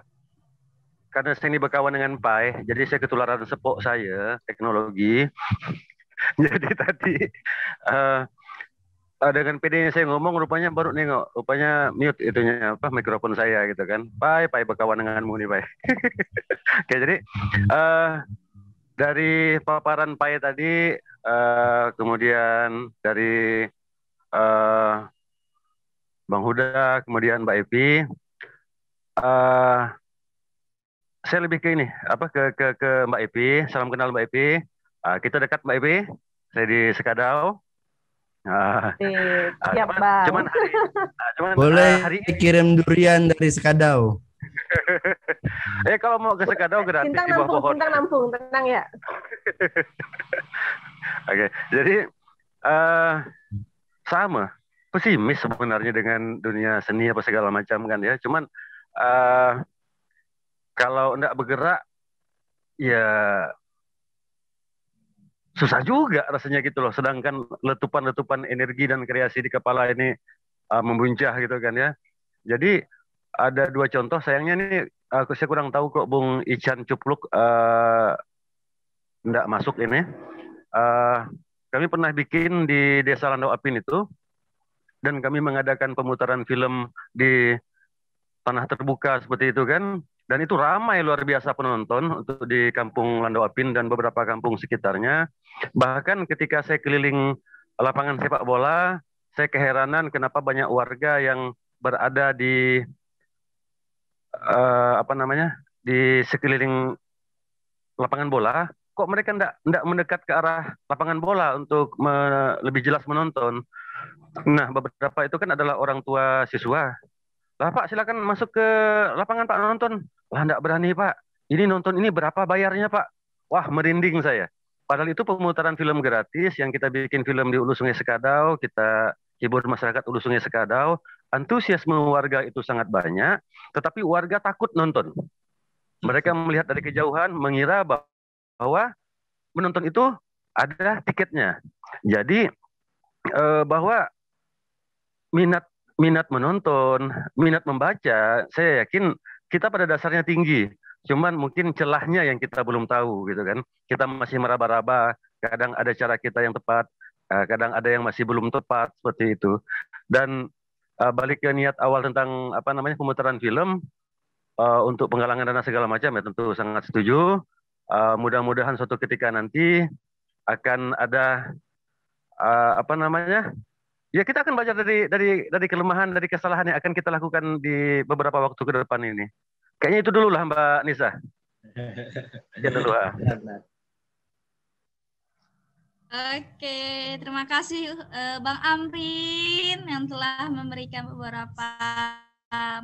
G: karena saya ini berkawan dengan Pai, jadi saya ketularan sepok saya teknologi. [laughs] jadi tadi uh, dengan PD saya ngomong rupanya baru nih nggak rupanya mute itunya apa mikrofon saya gitu kan pai pai berkawan denganmu nih pai [laughs] oke jadi uh, dari paparan pai tadi uh, kemudian dari uh, bang Huda kemudian mbak Epi uh, saya lebih ke ini apa ke ke ke mbak Epi salam kenal mbak Epi uh, ah, kita dekat mbak Epi saya di Sekadau Ah. ah
E: Siap, cuman, bang. Cuman hari,
C: ah, cuman Boleh hari ini. kirim durian dari Sekadau.
G: [laughs] eh kalau mau ke Sekadau gratis bintang di bawah nampung, pohon. Bintang
E: nampung, tenang ya. [laughs]
G: Oke, okay. jadi uh, sama pesimis sebenarnya dengan dunia seni apa segala macam kan ya. Cuman uh, kalau enggak bergerak ya susah juga rasanya gitu loh. Sedangkan letupan-letupan energi dan kreasi di kepala ini uh, membuncah gitu kan ya. Jadi ada dua contoh sayangnya ini aku uh, saya kurang tahu kok Bung Ican Cupluk uh, masuk ini. Uh, kami pernah bikin di Desa Landau Apin itu dan kami mengadakan pemutaran film di tanah terbuka seperti itu kan dan itu ramai luar biasa penonton untuk di kampung Lando Apin dan beberapa kampung sekitarnya. Bahkan ketika saya keliling lapangan sepak bola, saya keheranan kenapa banyak warga yang berada di uh, apa namanya di sekeliling lapangan bola, kok mereka tidak tidak mendekat ke arah lapangan bola untuk me, lebih jelas menonton. Nah, beberapa itu kan adalah orang tua siswa lah Pak silakan masuk ke lapangan Pak nonton. Lah enggak berani Pak. Ini nonton ini berapa bayarnya Pak? Wah merinding saya. Padahal itu pemutaran film gratis yang kita bikin film di Ulu Sungai Sekadau, kita hibur masyarakat Ulu Sungai Sekadau. Antusiasme warga itu sangat banyak, tetapi warga takut nonton. Mereka melihat dari kejauhan, mengira bahwa menonton itu ada tiketnya. Jadi eh, bahwa minat minat menonton, minat membaca, saya yakin kita pada dasarnya tinggi. Cuman mungkin celahnya yang kita belum tahu gitu kan. Kita masih meraba-raba, kadang ada cara kita yang tepat, eh, kadang ada yang masih belum tepat seperti itu. Dan eh, balik ke niat awal tentang apa namanya pemutaran film eh, untuk penggalangan dana segala macam ya tentu sangat setuju. mudah-mudahan suatu ketika nanti akan ada apa namanya Ya kita akan belajar dari dari dari kelemahan dari kesalahan yang akan kita lakukan di beberapa waktu ke depan ini. Kayaknya itu dulu lah Mbak Nisa. Ya dulu ah.
A: Oke, terima kasih uh, Bang Amrin yang telah memberikan beberapa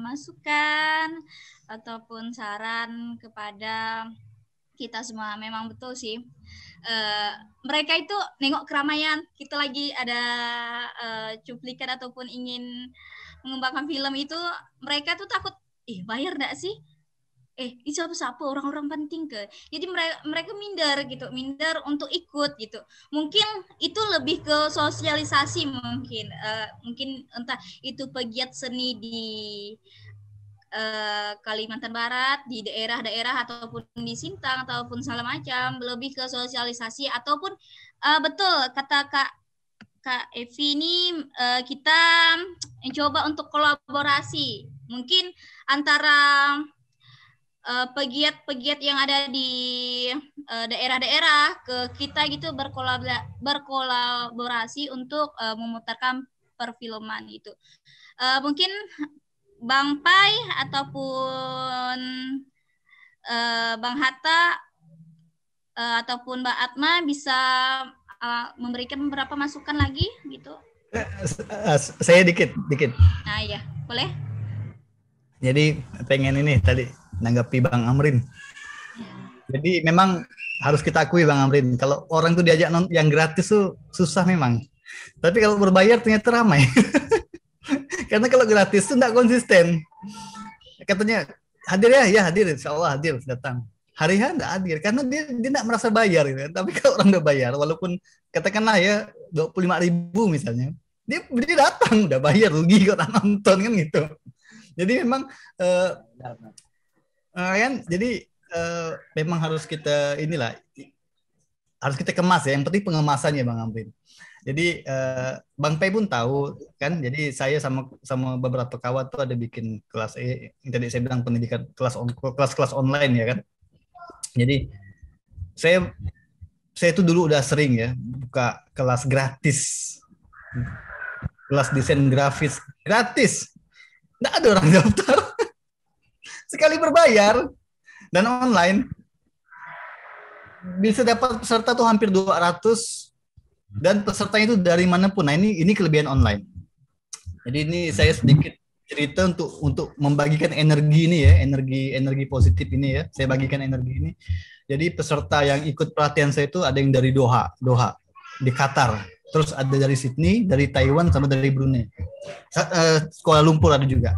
A: masukan ataupun saran kepada kita semua memang betul sih uh, mereka itu nengok keramaian kita lagi ada uh, cuplikan ataupun ingin mengembangkan film itu mereka tuh takut eh, bayar nggak sih eh ini siapa siapa orang-orang penting ke jadi mereka mereka minder gitu minder untuk ikut gitu mungkin itu lebih ke sosialisasi mungkin uh, mungkin entah itu pegiat seni di Eh, Kalimantan Barat di daerah-daerah ataupun di Sintang ataupun segala macam lebih ke sosialisasi ataupun uh, betul kata Kak Kak Evi ini uh, kita mencoba untuk kolaborasi mungkin antara pegiat-pegiat yang ada di daerah-daerah ke kita gitu berkolaborasi untuk memutarkan perfilman itu. Mungkin Bang Pai ataupun uh, Bang Hatta uh, ataupun Mbak Atma bisa uh, memberikan beberapa masukan lagi gitu.
F: Saya dikit, dikit.
A: Nah ya, boleh.
F: Jadi pengen ini tadi nanggapi Bang Amrin. Jadi memang harus kita akui Bang Amrin, kalau orang tuh diajak yang gratis tuh susah memang. Tapi kalau berbayar ternyata ramai. [laughs] Karena kalau gratis itu tidak konsisten. Katanya hadir ya, ya hadir, insya Allah hadir datang. Hari hari tidak hadir karena dia tidak merasa bayar gitu. Ya. Tapi [laughs] kalau orang udah bayar, walaupun katakanlah ya dua puluh lima ribu misalnya, dia dia datang udah bayar rugi kok nonton kan gitu. Jadi memang uh, uh, kan jadi uh, memang harus kita inilah harus kita kemas ya. Yang penting pengemasannya Bang Amrin. Jadi uh, Bang Pei pun tahu kan. Jadi saya sama sama beberapa kawan tuh ada bikin kelas E. Tadi saya bilang pendidikan kelas on, kelas kelas online ya kan. Jadi saya saya itu dulu udah sering ya buka kelas gratis kelas desain grafis gratis nggak ada orang [laughs] daftar sekali berbayar dan online bisa dapat peserta tuh hampir 200 Hmm. dan peserta itu dari manapun. Nah ini ini kelebihan online. Jadi ini saya sedikit cerita untuk untuk membagikan energi ini ya, energi energi positif ini ya. Saya bagikan energi ini. Jadi peserta yang ikut pelatihan saya itu ada yang dari Doha, Doha di Qatar. Terus ada dari Sydney, dari Taiwan sama dari Brunei. Sekolah eh, Lumpur ada juga.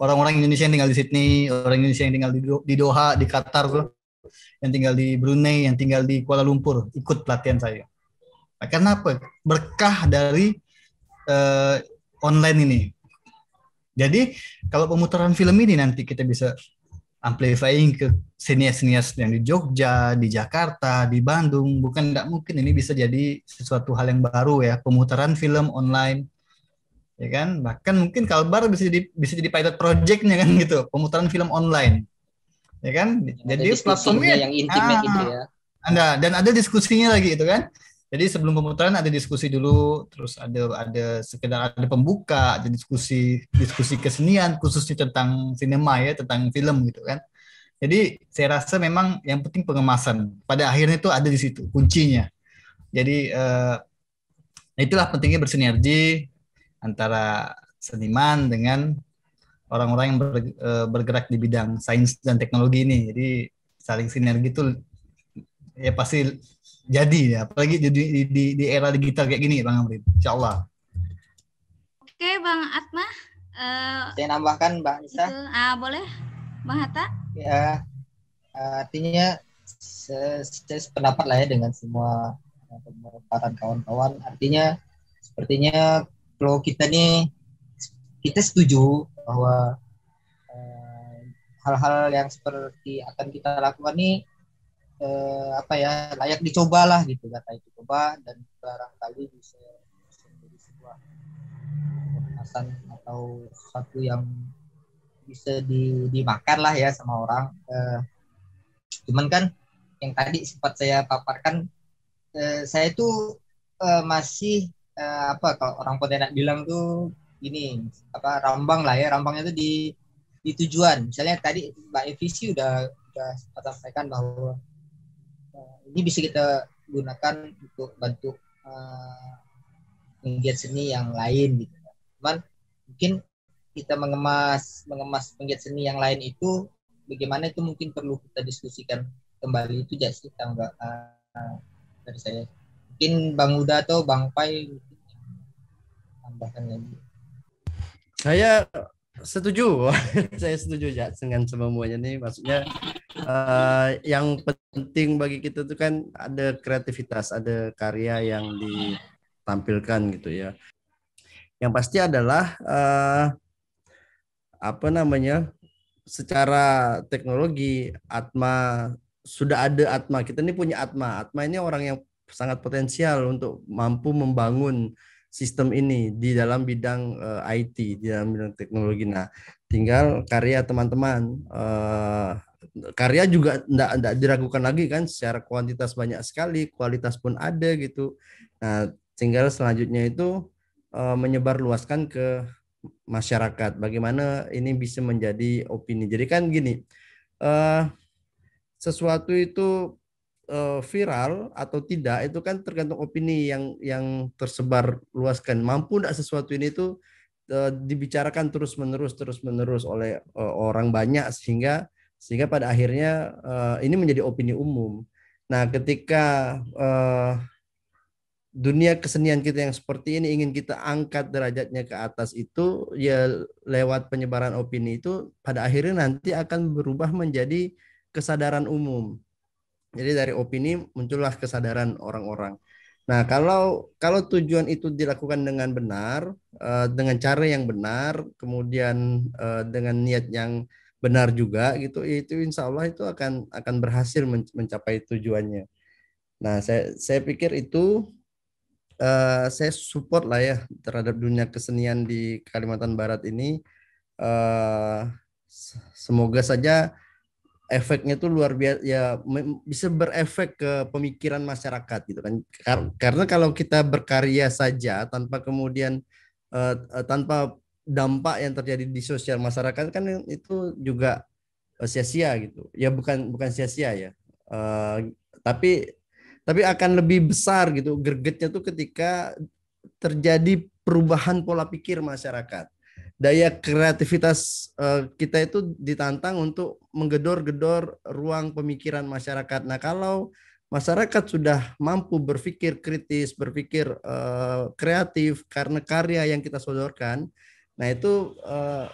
F: Orang-orang Indonesia yang tinggal di Sydney, orang Indonesia yang tinggal di Doha, di Qatar, yang tinggal di Brunei, yang tinggal di Kuala Lumpur ikut pelatihan saya Nah, karena apa? Berkah dari uh, online ini. Jadi kalau pemutaran film ini nanti kita bisa amplifying ke senias-senias yang di Jogja, di Jakarta, di Bandung, bukan tidak mungkin ini bisa jadi sesuatu hal yang baru ya, pemutaran film online, ya kan? Bahkan mungkin Kalbar bisa jadi bisa jadi pilot projectnya kan gitu, pemutaran film online, ya kan? Jadi platformnya yang intimate gitu ah, itu ya. Anda dan ada diskusinya lagi itu kan? Jadi sebelum pemutaran ada diskusi dulu, terus ada ada sekedar ada pembuka, ada diskusi diskusi kesenian khususnya tentang sinema ya, tentang film gitu kan. Jadi saya rasa memang yang penting pengemasan. Pada akhirnya itu ada di situ kuncinya. Jadi eh, itulah pentingnya bersinergi antara seniman dengan orang-orang yang ber, eh, bergerak di bidang sains dan teknologi ini. Jadi saling sinergi itu ya pasti jadi ya apalagi di, di, di, di era digital kayak gini bang Amrin insya Allah
A: oke bang Atma uh,
D: saya nambahkan Bang Isa ah
A: ah boleh bang
D: Hatta ya artinya saya, saya sependapat lah ya dengan semua pemaparan kawan-kawan artinya sepertinya kalau kita nih kita setuju bahwa eh, hal-hal uh, yang seperti akan kita lakukan nih eh, apa ya layak dicoba lah gitu kata itu coba dan barangkali bisa, bisa menjadi sebuah kemasan atau sesuatu yang bisa di, dimakan lah ya sama orang eh, cuman kan yang tadi sempat saya paparkan eh, saya itu eh, masih eh, apa kalau orang Pontianak bilang tuh ini apa rambang lah ya rambangnya itu di di tujuan misalnya tadi Mbak Evisi udah udah sempat sampaikan bahwa ini bisa kita gunakan untuk bantu uh, penggiat seni yang lain gitu. Cuman mungkin kita mengemas mengemas penggiat seni yang lain itu bagaimana itu mungkin perlu kita diskusikan kembali itu jadi tangga uh, dari saya. Mungkin Bang Uda atau Bang Pai tambahkan
C: lagi. Saya setuju, [laughs] saya setuju ya dengan semuanya nih. Maksudnya uh, yang penting bagi kita itu kan ada kreativitas, ada karya yang ditampilkan gitu ya. Yang pasti adalah uh, apa namanya? secara teknologi Atma sudah ada Atma. Kita ini punya Atma. Atma ini orang yang sangat potensial untuk mampu membangun sistem ini di dalam bidang uh, eh, IT, di dalam bidang teknologi. Nah, tinggal karya teman-teman uh, karya juga tidak enggak diragukan lagi kan secara kuantitas banyak sekali kualitas pun ada gitu nah tinggal selanjutnya itu uh, eh, menyebar luaskan ke masyarakat bagaimana ini bisa menjadi opini jadi kan gini uh, sesuatu itu uh, viral atau tidak itu kan tergantung opini yang yang tersebar luaskan mampu tidak sesuatu ini itu uh, dibicarakan terus menerus terus menerus oleh uh, orang banyak sehingga sehingga pada akhirnya uh, ini menjadi opini umum. Nah, ketika uh, dunia kesenian kita yang seperti ini ingin kita angkat derajatnya ke atas itu ya lewat penyebaran opini itu pada akhirnya nanti akan berubah menjadi kesadaran umum. Jadi dari opini muncullah kesadaran orang-orang. Nah, kalau kalau tujuan itu dilakukan dengan benar, uh, dengan cara yang benar, kemudian uh, dengan niat yang benar juga gitu itu insya Allah itu akan akan berhasil mencapai tujuannya nah saya saya pikir itu uh, saya support lah ya terhadap dunia kesenian di Kalimantan Barat ini uh, semoga saja efeknya itu luar biasa ya bisa berefek ke pemikiran masyarakat gitu kan karena kalau kita berkarya saja tanpa kemudian uh, tanpa dampak yang terjadi di sosial masyarakat kan itu juga eh, sia-sia gitu. Ya bukan bukan sia-sia ya. Uh, tapi tapi akan lebih besar gitu gergetnya tuh ketika terjadi perubahan pola pikir masyarakat. Daya kreativitas uh, kita itu ditantang untuk menggedor-gedor ruang pemikiran masyarakat. Nah, kalau masyarakat sudah mampu berpikir kritis, berpikir uh, kreatif karena karya yang kita sodorkan, Nah itu uh,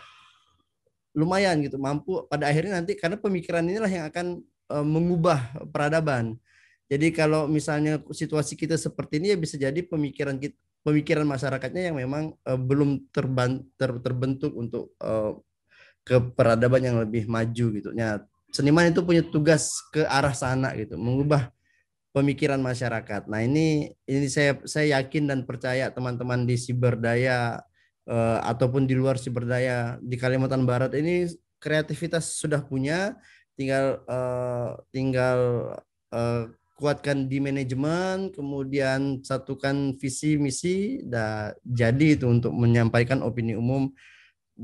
C: lumayan gitu, mampu pada akhirnya nanti karena pemikiran inilah yang akan uh, mengubah peradaban. Jadi kalau misalnya situasi kita seperti ini ya bisa jadi pemikiran kita, pemikiran masyarakatnya yang memang uh, belum terban, ter, terbentuk untuk uh, ke peradaban yang lebih maju gitu. Nah, seniman itu punya tugas ke arah sana gitu, mengubah pemikiran masyarakat. Nah, ini ini saya saya yakin dan percaya teman-teman di siberdaya uh, ataupun di luar sumber daya di Kalimantan Barat ini kreativitas sudah punya tinggal uh, tinggal uh, kuatkan di manajemen kemudian satukan visi misi dan jadi itu untuk menyampaikan opini umum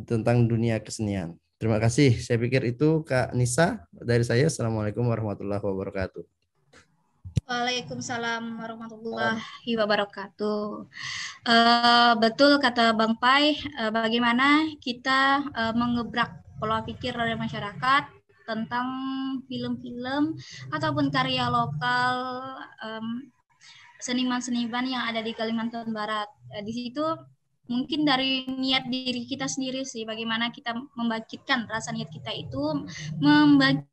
C: tentang dunia kesenian. Terima kasih. Saya pikir itu Kak Nisa dari saya. Assalamualaikum warahmatullahi wabarakatuh.
A: Waalaikumsalam warahmatullahi wabarakatuh. Uh, betul kata Bang Pai, uh, bagaimana kita uh, mengebrak pola pikir dari masyarakat tentang film-film ataupun karya lokal um, seniman-seniman yang ada di Kalimantan Barat. Di situ mungkin dari niat diri kita sendiri sih bagaimana kita membangkitkan rasa niat kita itu membangkitkan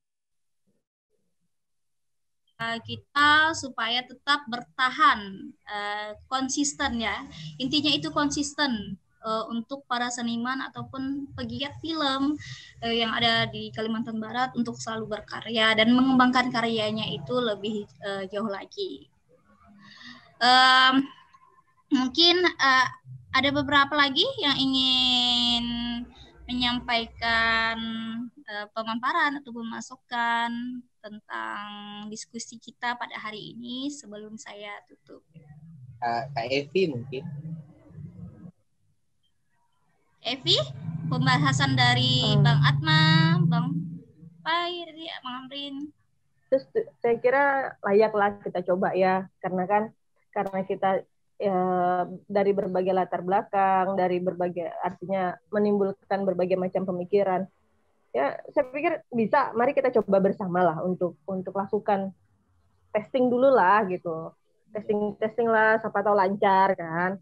A: Eh, kita supaya tetap bertahan uh, konsisten ya intinya itu konsisten uh, untuk para seniman ataupun pegiat film uh, yang ada di Kalimantan Barat untuk selalu berkarya dan mengembangkan karyanya itu lebih uh, jauh lagi um, mungkin uh, ada beberapa lagi yang ingin menyampaikan uh, pemaparan atau memasukkan tentang diskusi kita pada hari ini sebelum saya tutup.
D: Uh, Kak Evi mungkin.
A: Evi, pembahasan dari hmm. Bang Atma, Bang Pai, dari Bang Amrin.
E: Terus saya kira layaklah kita coba ya, karena kan karena kita ya, dari berbagai latar belakang, dari berbagai artinya menimbulkan berbagai macam pemikiran ya saya pikir bisa mari kita coba bersama lah untuk untuk lakukan testing dulu lah gitu testing testing lah siapa tahu lancar kan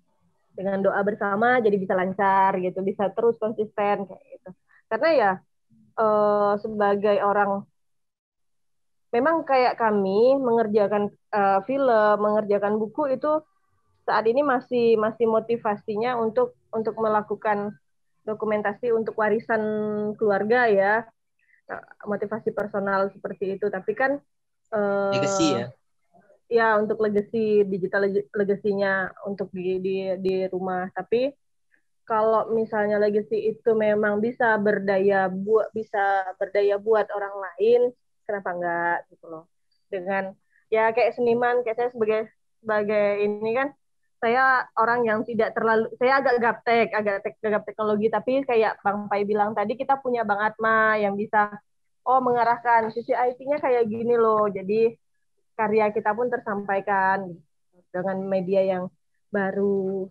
E: dengan doa bersama jadi bisa lancar gitu bisa terus konsisten kayak gitu karena ya uh, sebagai orang memang kayak kami mengerjakan uh, film mengerjakan buku itu saat ini masih masih motivasinya untuk untuk melakukan dokumentasi untuk warisan keluarga ya eh, motivasi personal seperti itu tapi kan uh, legacy ya ya untuk legacy digital legasinya untuk di di di rumah tapi kalau misalnya legacy itu memang bisa berdaya buat bisa berdaya buat orang lain kenapa enggak gitu loh dengan ya kayak seniman kayak saya sebagai sebagai ini kan saya orang yang tidak terlalu saya agak gaptek agak tek, gap teknologi tapi kayak Bang Pai bilang tadi kita punya Bang Atma yang bisa oh mengarahkan sisi IT-nya kayak gini loh jadi karya kita pun tersampaikan dengan media yang baru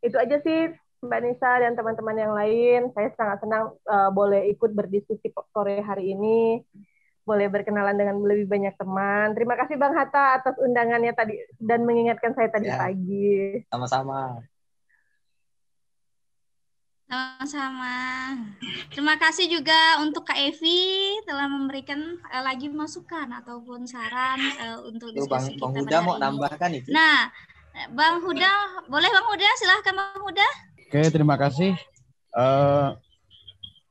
E: itu aja sih Mbak Nisa dan teman-teman yang lain saya sangat senang uh, boleh ikut berdiskusi sore hari ini boleh berkenalan dengan lebih banyak teman. Terima kasih Bang Hatta atas undangannya tadi dan mengingatkan saya tadi ya. pagi. Sama-sama.
A: Sama-sama. Terima kasih juga untuk Kak Evi telah memberikan uh, lagi masukan ataupun saran uh, untuk diskusi Bang, kita
D: Bang Huda mau ini. nambahkan itu.
A: Nah, eh, Bang Huda, boleh Bang Huda? Silahkan Bang Huda.
B: Oke, terima kasih. Uh,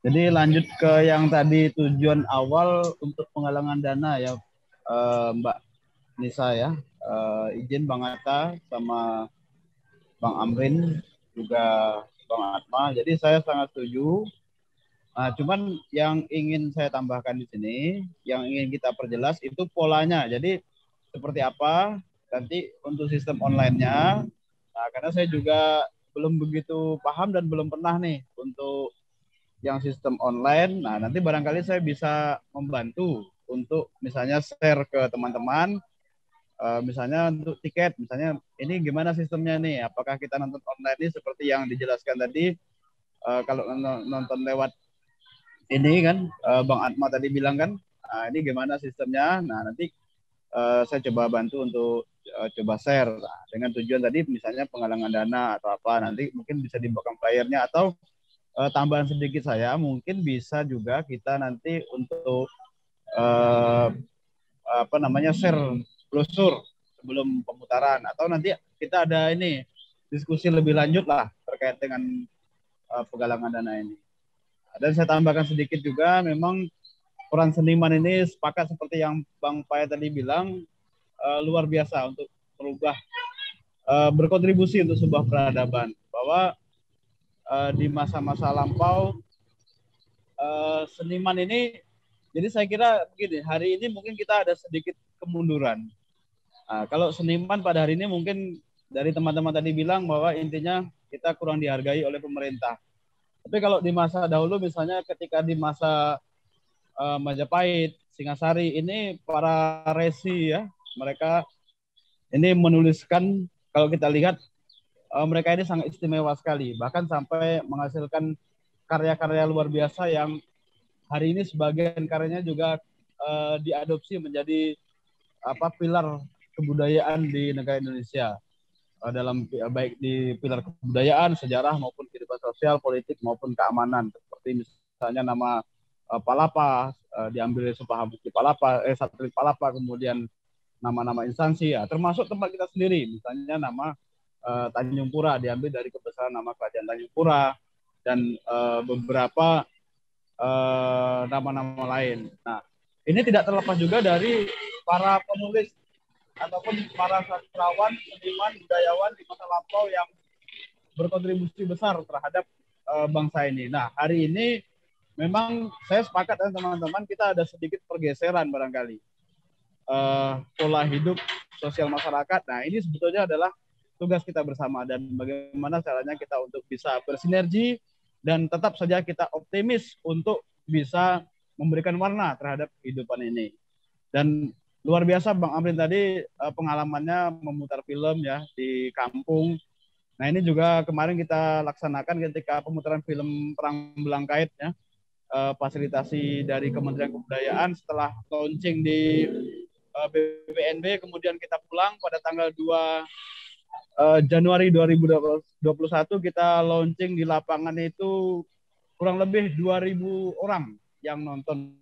B: jadi lanjut ke yang tadi tujuan awal untuk penggalangan dana ya eh, Mbak Nisa ya. Eh, izin Bang Atta sama Bang Amrin juga Bang Atma. Jadi saya sangat setuju. Nah, cuman yang ingin saya tambahkan di sini, yang ingin kita perjelas itu polanya. Jadi seperti apa nanti untuk sistem online-nya. Nah, karena saya juga belum begitu paham dan belum pernah nih untuk yang sistem online. Nah, nanti barangkali saya bisa membantu untuk misalnya share ke teman-teman uh, misalnya untuk tiket, misalnya ini gimana sistemnya nih? Apakah kita nonton online ini seperti yang dijelaskan tadi? Uh, kalau nonton lewat ini kan, uh, Bang Atma tadi bilang kan, nah, ini gimana sistemnya? Nah nanti uh, saya coba bantu untuk uh, coba share nah, dengan tujuan tadi misalnya penggalangan dana atau apa nanti mungkin bisa dibawakan playernya atau uh, tambahan sedikit saya mungkin bisa juga kita nanti untuk uh, apa namanya share brosur sebelum pemutaran atau nanti kita ada ini diskusi lebih lanjut lah terkait dengan uh, pegalangan dana ini. Dan saya tambahkan sedikit juga memang peran seniman ini sepakat seperti yang Bang Paya tadi bilang uh, luar biasa untuk merubah uh, berkontribusi untuk sebuah peradaban bahwa uh, di masa-masa lampau uh, seniman ini jadi saya kira begini hari ini mungkin kita ada sedikit kemunduran nah, kalau seniman pada hari ini mungkin dari teman-teman tadi bilang bahwa intinya kita kurang dihargai oleh pemerintah tapi kalau di masa dahulu misalnya ketika di masa uh, Majapahit Singasari ini para resi ya mereka ini menuliskan kalau kita lihat uh, mereka ini sangat istimewa sekali bahkan sampai menghasilkan karya-karya luar biasa yang hari ini sebagian karyanya juga uh, diadopsi menjadi apa pilar kebudayaan di negara Indonesia uh, dalam baik di pilar kebudayaan, sejarah maupun kehidupan sosial, politik maupun keamanan seperti misalnya nama uh, Palapa uh, diambil sebuah Bukti Palapa, eh satelit Palapa kemudian nama-nama instansi ya termasuk tempat kita sendiri misalnya nama uh, Tanjung Pura diambil dari kebesaran nama kerajaan Tanjung Pura dan uh, beberapa eh, nama-nama uh, lain. Nah, ini tidak terlepas juga dari para penulis ataupun para sastrawan, seniman, budayawan di masa lampau yang berkontribusi besar terhadap uh, bangsa ini. Nah, hari ini memang saya sepakat dengan teman-teman kita ada sedikit pergeseran barangkali uh, pola hidup sosial masyarakat. Nah, ini sebetulnya adalah tugas kita bersama dan bagaimana caranya kita untuk bisa bersinergi dan tetap saja kita optimis untuk bisa memberikan warna terhadap kehidupan ini. Dan luar biasa Bang Amrin tadi eh, pengalamannya memutar film ya di kampung. Nah ini juga kemarin kita laksanakan ketika pemutaran film Perang Belangkait ya eh, fasilitasi dari Kementerian Kebudayaan setelah launching di BPNB eh, kemudian kita pulang pada tanggal 2 uh, Januari 2021 kita launching di lapangan itu kurang lebih 2000 orang yang nonton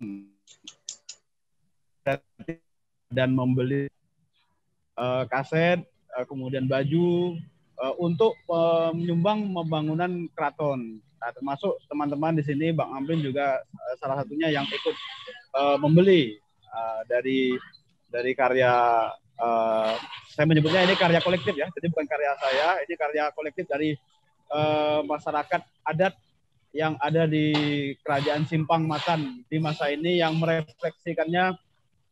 B: dan membeli uh, kaset, uh, kemudian baju uh, untuk uh, menyumbang pembangunan keraton. Nah, termasuk teman-teman di sini, Bang Amrin juga uh, salah satunya yang ikut uh, membeli uh, dari dari karya Eh, saya menyebutnya ini karya kolektif ya, jadi bukan karya saya, ini karya kolektif dari uh, masyarakat adat yang ada di Kerajaan Simpang Matan di masa ini yang merefleksikannya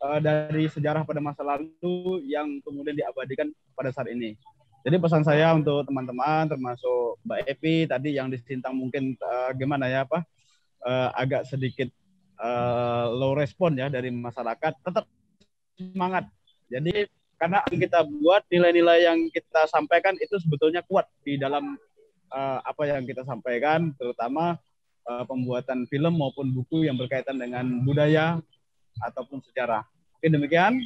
B: uh, dari sejarah pada masa lalu yang kemudian diabadikan pada saat ini. Jadi pesan saya untuk teman-teman termasuk Mbak Epi tadi yang disintang mungkin uh, gimana ya apa uh, agak sedikit uh, low respon ya dari masyarakat tetap semangat jadi karena kita buat nilai-nilai yang kita sampaikan itu sebetulnya kuat di dalam uh, apa yang kita sampaikan, terutama uh, pembuatan film maupun buku yang berkaitan dengan budaya ataupun sejarah. Oke demikian.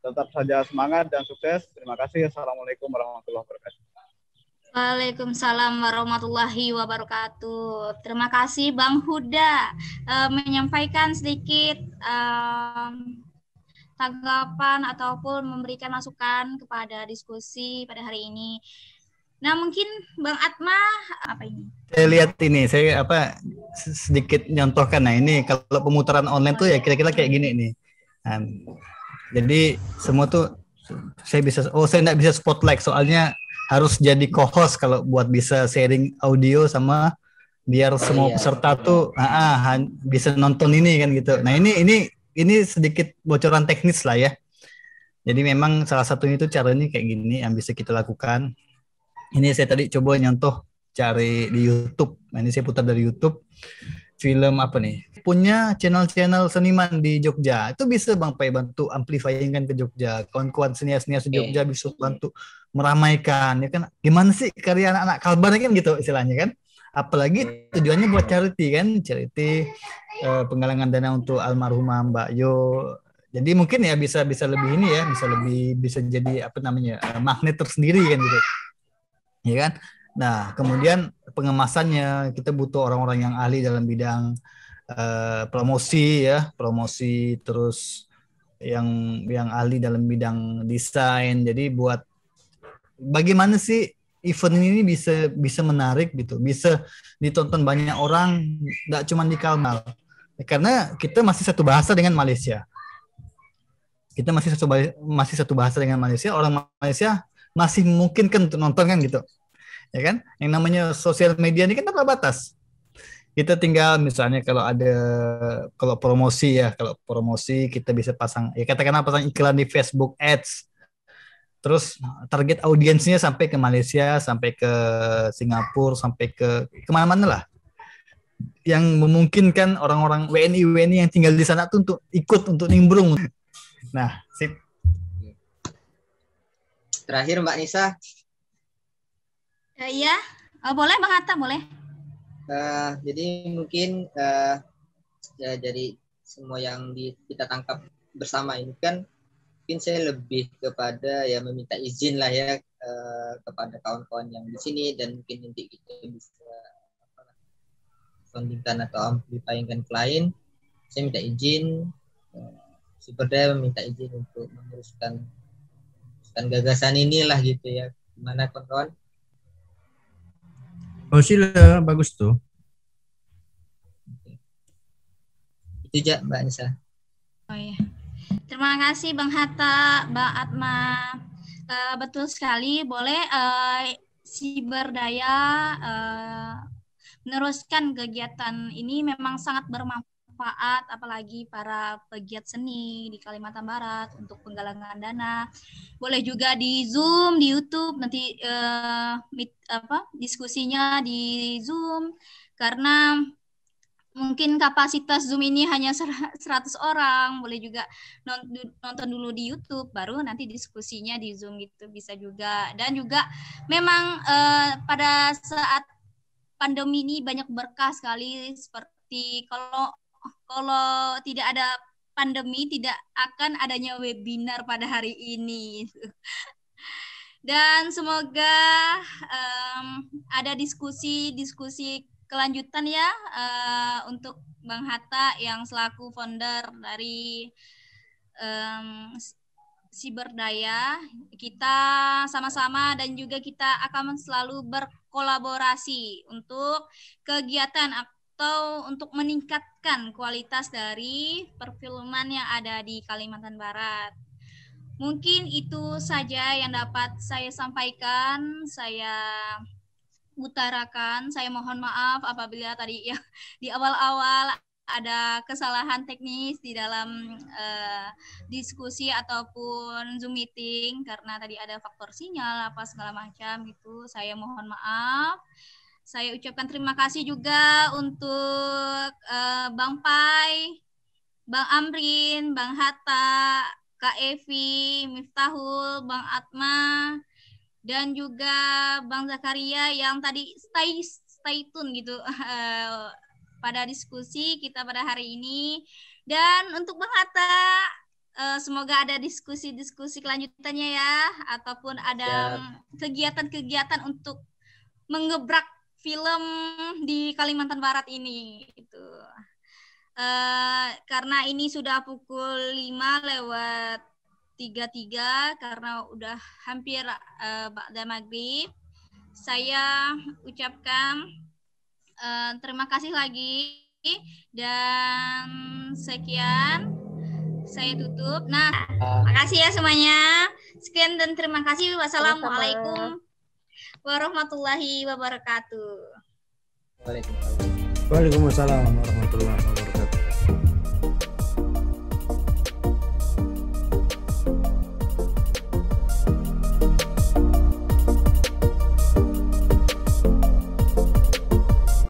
B: Tetap saja semangat dan sukses. Terima kasih. Assalamualaikum warahmatullahi wabarakatuh.
A: Waalaikumsalam warahmatullahi wabarakatuh. Terima kasih Bang Huda uh, menyampaikan sedikit Uh, tanggapan ataupun memberikan masukan kepada diskusi pada hari ini. Nah mungkin Bang Atma apa ini?
F: Saya lihat ini, saya apa sedikit nyontohkan. Nah ini kalau pemutaran online tuh ya kira-kira kayak gini nih. Nah, jadi semua tuh saya bisa, oh saya nggak bisa spotlight soalnya harus jadi co-host kalau buat bisa sharing audio sama biar semua iya. peserta tuh ah, ah, bisa nonton ini kan gitu. Nah ini ini ini sedikit bocoran teknis lah ya. Jadi memang salah satunya itu caranya kayak gini yang bisa kita lakukan. Ini saya tadi coba nyontoh cari di YouTube. Nah, ini saya putar dari YouTube film apa nih? Punya channel-channel seniman di Jogja. Itu bisa Bang Pai bantu amplifying kan ke Jogja. Kawan-kawan senias-senias di Jogja iya. bisa bantu meramaikan ya kan. Gimana sih karya anak-anak Kalbar kan gitu istilahnya kan apalagi iya. tujuannya buat charity kan charity eh, penggalangan dana untuk almarhumah Mbak Yo jadi mungkin ya bisa bisa lebih ini ya bisa lebih bisa jadi apa namanya eh, magnet tersendiri kan gitu ya kan nah kemudian pengemasannya kita butuh orang-orang yang ahli dalam bidang eh, promosi ya promosi terus yang yang ahli dalam bidang desain jadi buat bagaimana sih event ini bisa bisa menarik gitu, bisa ditonton banyak orang, tidak cuma di Kalmal. Karena kita masih satu bahasa dengan Malaysia. Kita masih satu masih satu bahasa dengan Malaysia, orang Malaysia masih mungkin kan nonton kan gitu. Ya kan? Yang namanya sosial media ini kan tanpa batas. Kita tinggal misalnya kalau ada kalau promosi ya, kalau promosi kita bisa pasang ya katakanlah pasang iklan di Facebook Ads terus target audiensnya sampai ke Malaysia, sampai ke Singapura, sampai ke kemana-mana lah. Yang memungkinkan orang-orang WNI WNI yang tinggal di sana tuh untuk ikut untuk nimbrung. Nah, sip.
D: Terakhir Mbak Nisa. Uh, iya,
A: uh, boleh Bang Hatta, boleh.
D: Uh, jadi mungkin uh, ya, jadi semua yang di, kita tangkap bersama ini kan mungkin saya lebih kepada ya meminta izin lah ya uh, kepada kawan-kawan yang di sini dan mungkin nanti kita bisa sondingkan atau amplifyingkan klien saya minta izin uh, eh, superdaya meminta izin untuk meneruskan dan gagasan inilah gitu ya gimana kawan-kawan
C: oh sila bagus tuh
D: itu aja mbak Nisa
A: oh iya Terima kasih Bang Hatta, Bang Atma. Uh, betul sekali, boleh uh, eh, berdaya uh, eh, meneruskan kegiatan ini memang sangat bermanfaat apalagi para pegiat seni di Kalimantan Barat untuk penggalangan dana. Boleh juga di Zoom, di YouTube nanti uh, meet, apa diskusinya di Zoom karena mungkin kapasitas Zoom ini hanya 100 orang, boleh juga nonton dulu di YouTube, baru nanti diskusinya di Zoom itu bisa juga. Dan juga memang eh, pada saat pandemi ini banyak berkah sekali seperti kalau kalau tidak ada pandemi tidak akan adanya webinar pada hari ini. Dan semoga um, ada diskusi-diskusi kelanjutan ya uh, untuk Bang Hatta yang selaku founder dari um, Siberdaya. Kita sama-sama dan juga kita akan selalu berkolaborasi untuk kegiatan atau untuk meningkatkan kualitas dari perfilman yang ada di Kalimantan Barat. Mungkin itu saja yang dapat saya sampaikan. Saya utarakan. Saya mohon maaf apabila tadi ya [laughs] di awal-awal ada kesalahan teknis di dalam uh, diskusi ataupun Zoom meeting karena tadi ada faktor sinyal apa segala macam gitu. Saya mohon maaf. Saya ucapkan terima kasih juga untuk uh, Bang Pai, Bang Amrin, Bang Hatta, Kak Evi, Miftahul, Bang Atma, dan juga Bang Zakaria yang tadi stay stay tune gitu [laughs] eh, pada diskusi kita pada hari ini dan untuk Bang Hatta eh, semoga ada diskusi-diskusi kelanjutannya ya ataupun ada kegiatan-kegiatan untuk mengebrak film di Kalimantan Barat ini itu eh, karena ini sudah pukul 5 lewat tiga-tiga karena udah hampir uh, Ba'da Maghrib. Saya ucapkan uh, terima kasih lagi dan sekian saya tutup. Nah, makasih ya semuanya. Sekian dan terima kasih. Wassalamualaikum warahmatullahi wabarakatuh.
F: Waalaikumsalam warahmatullahi wabarakatuh.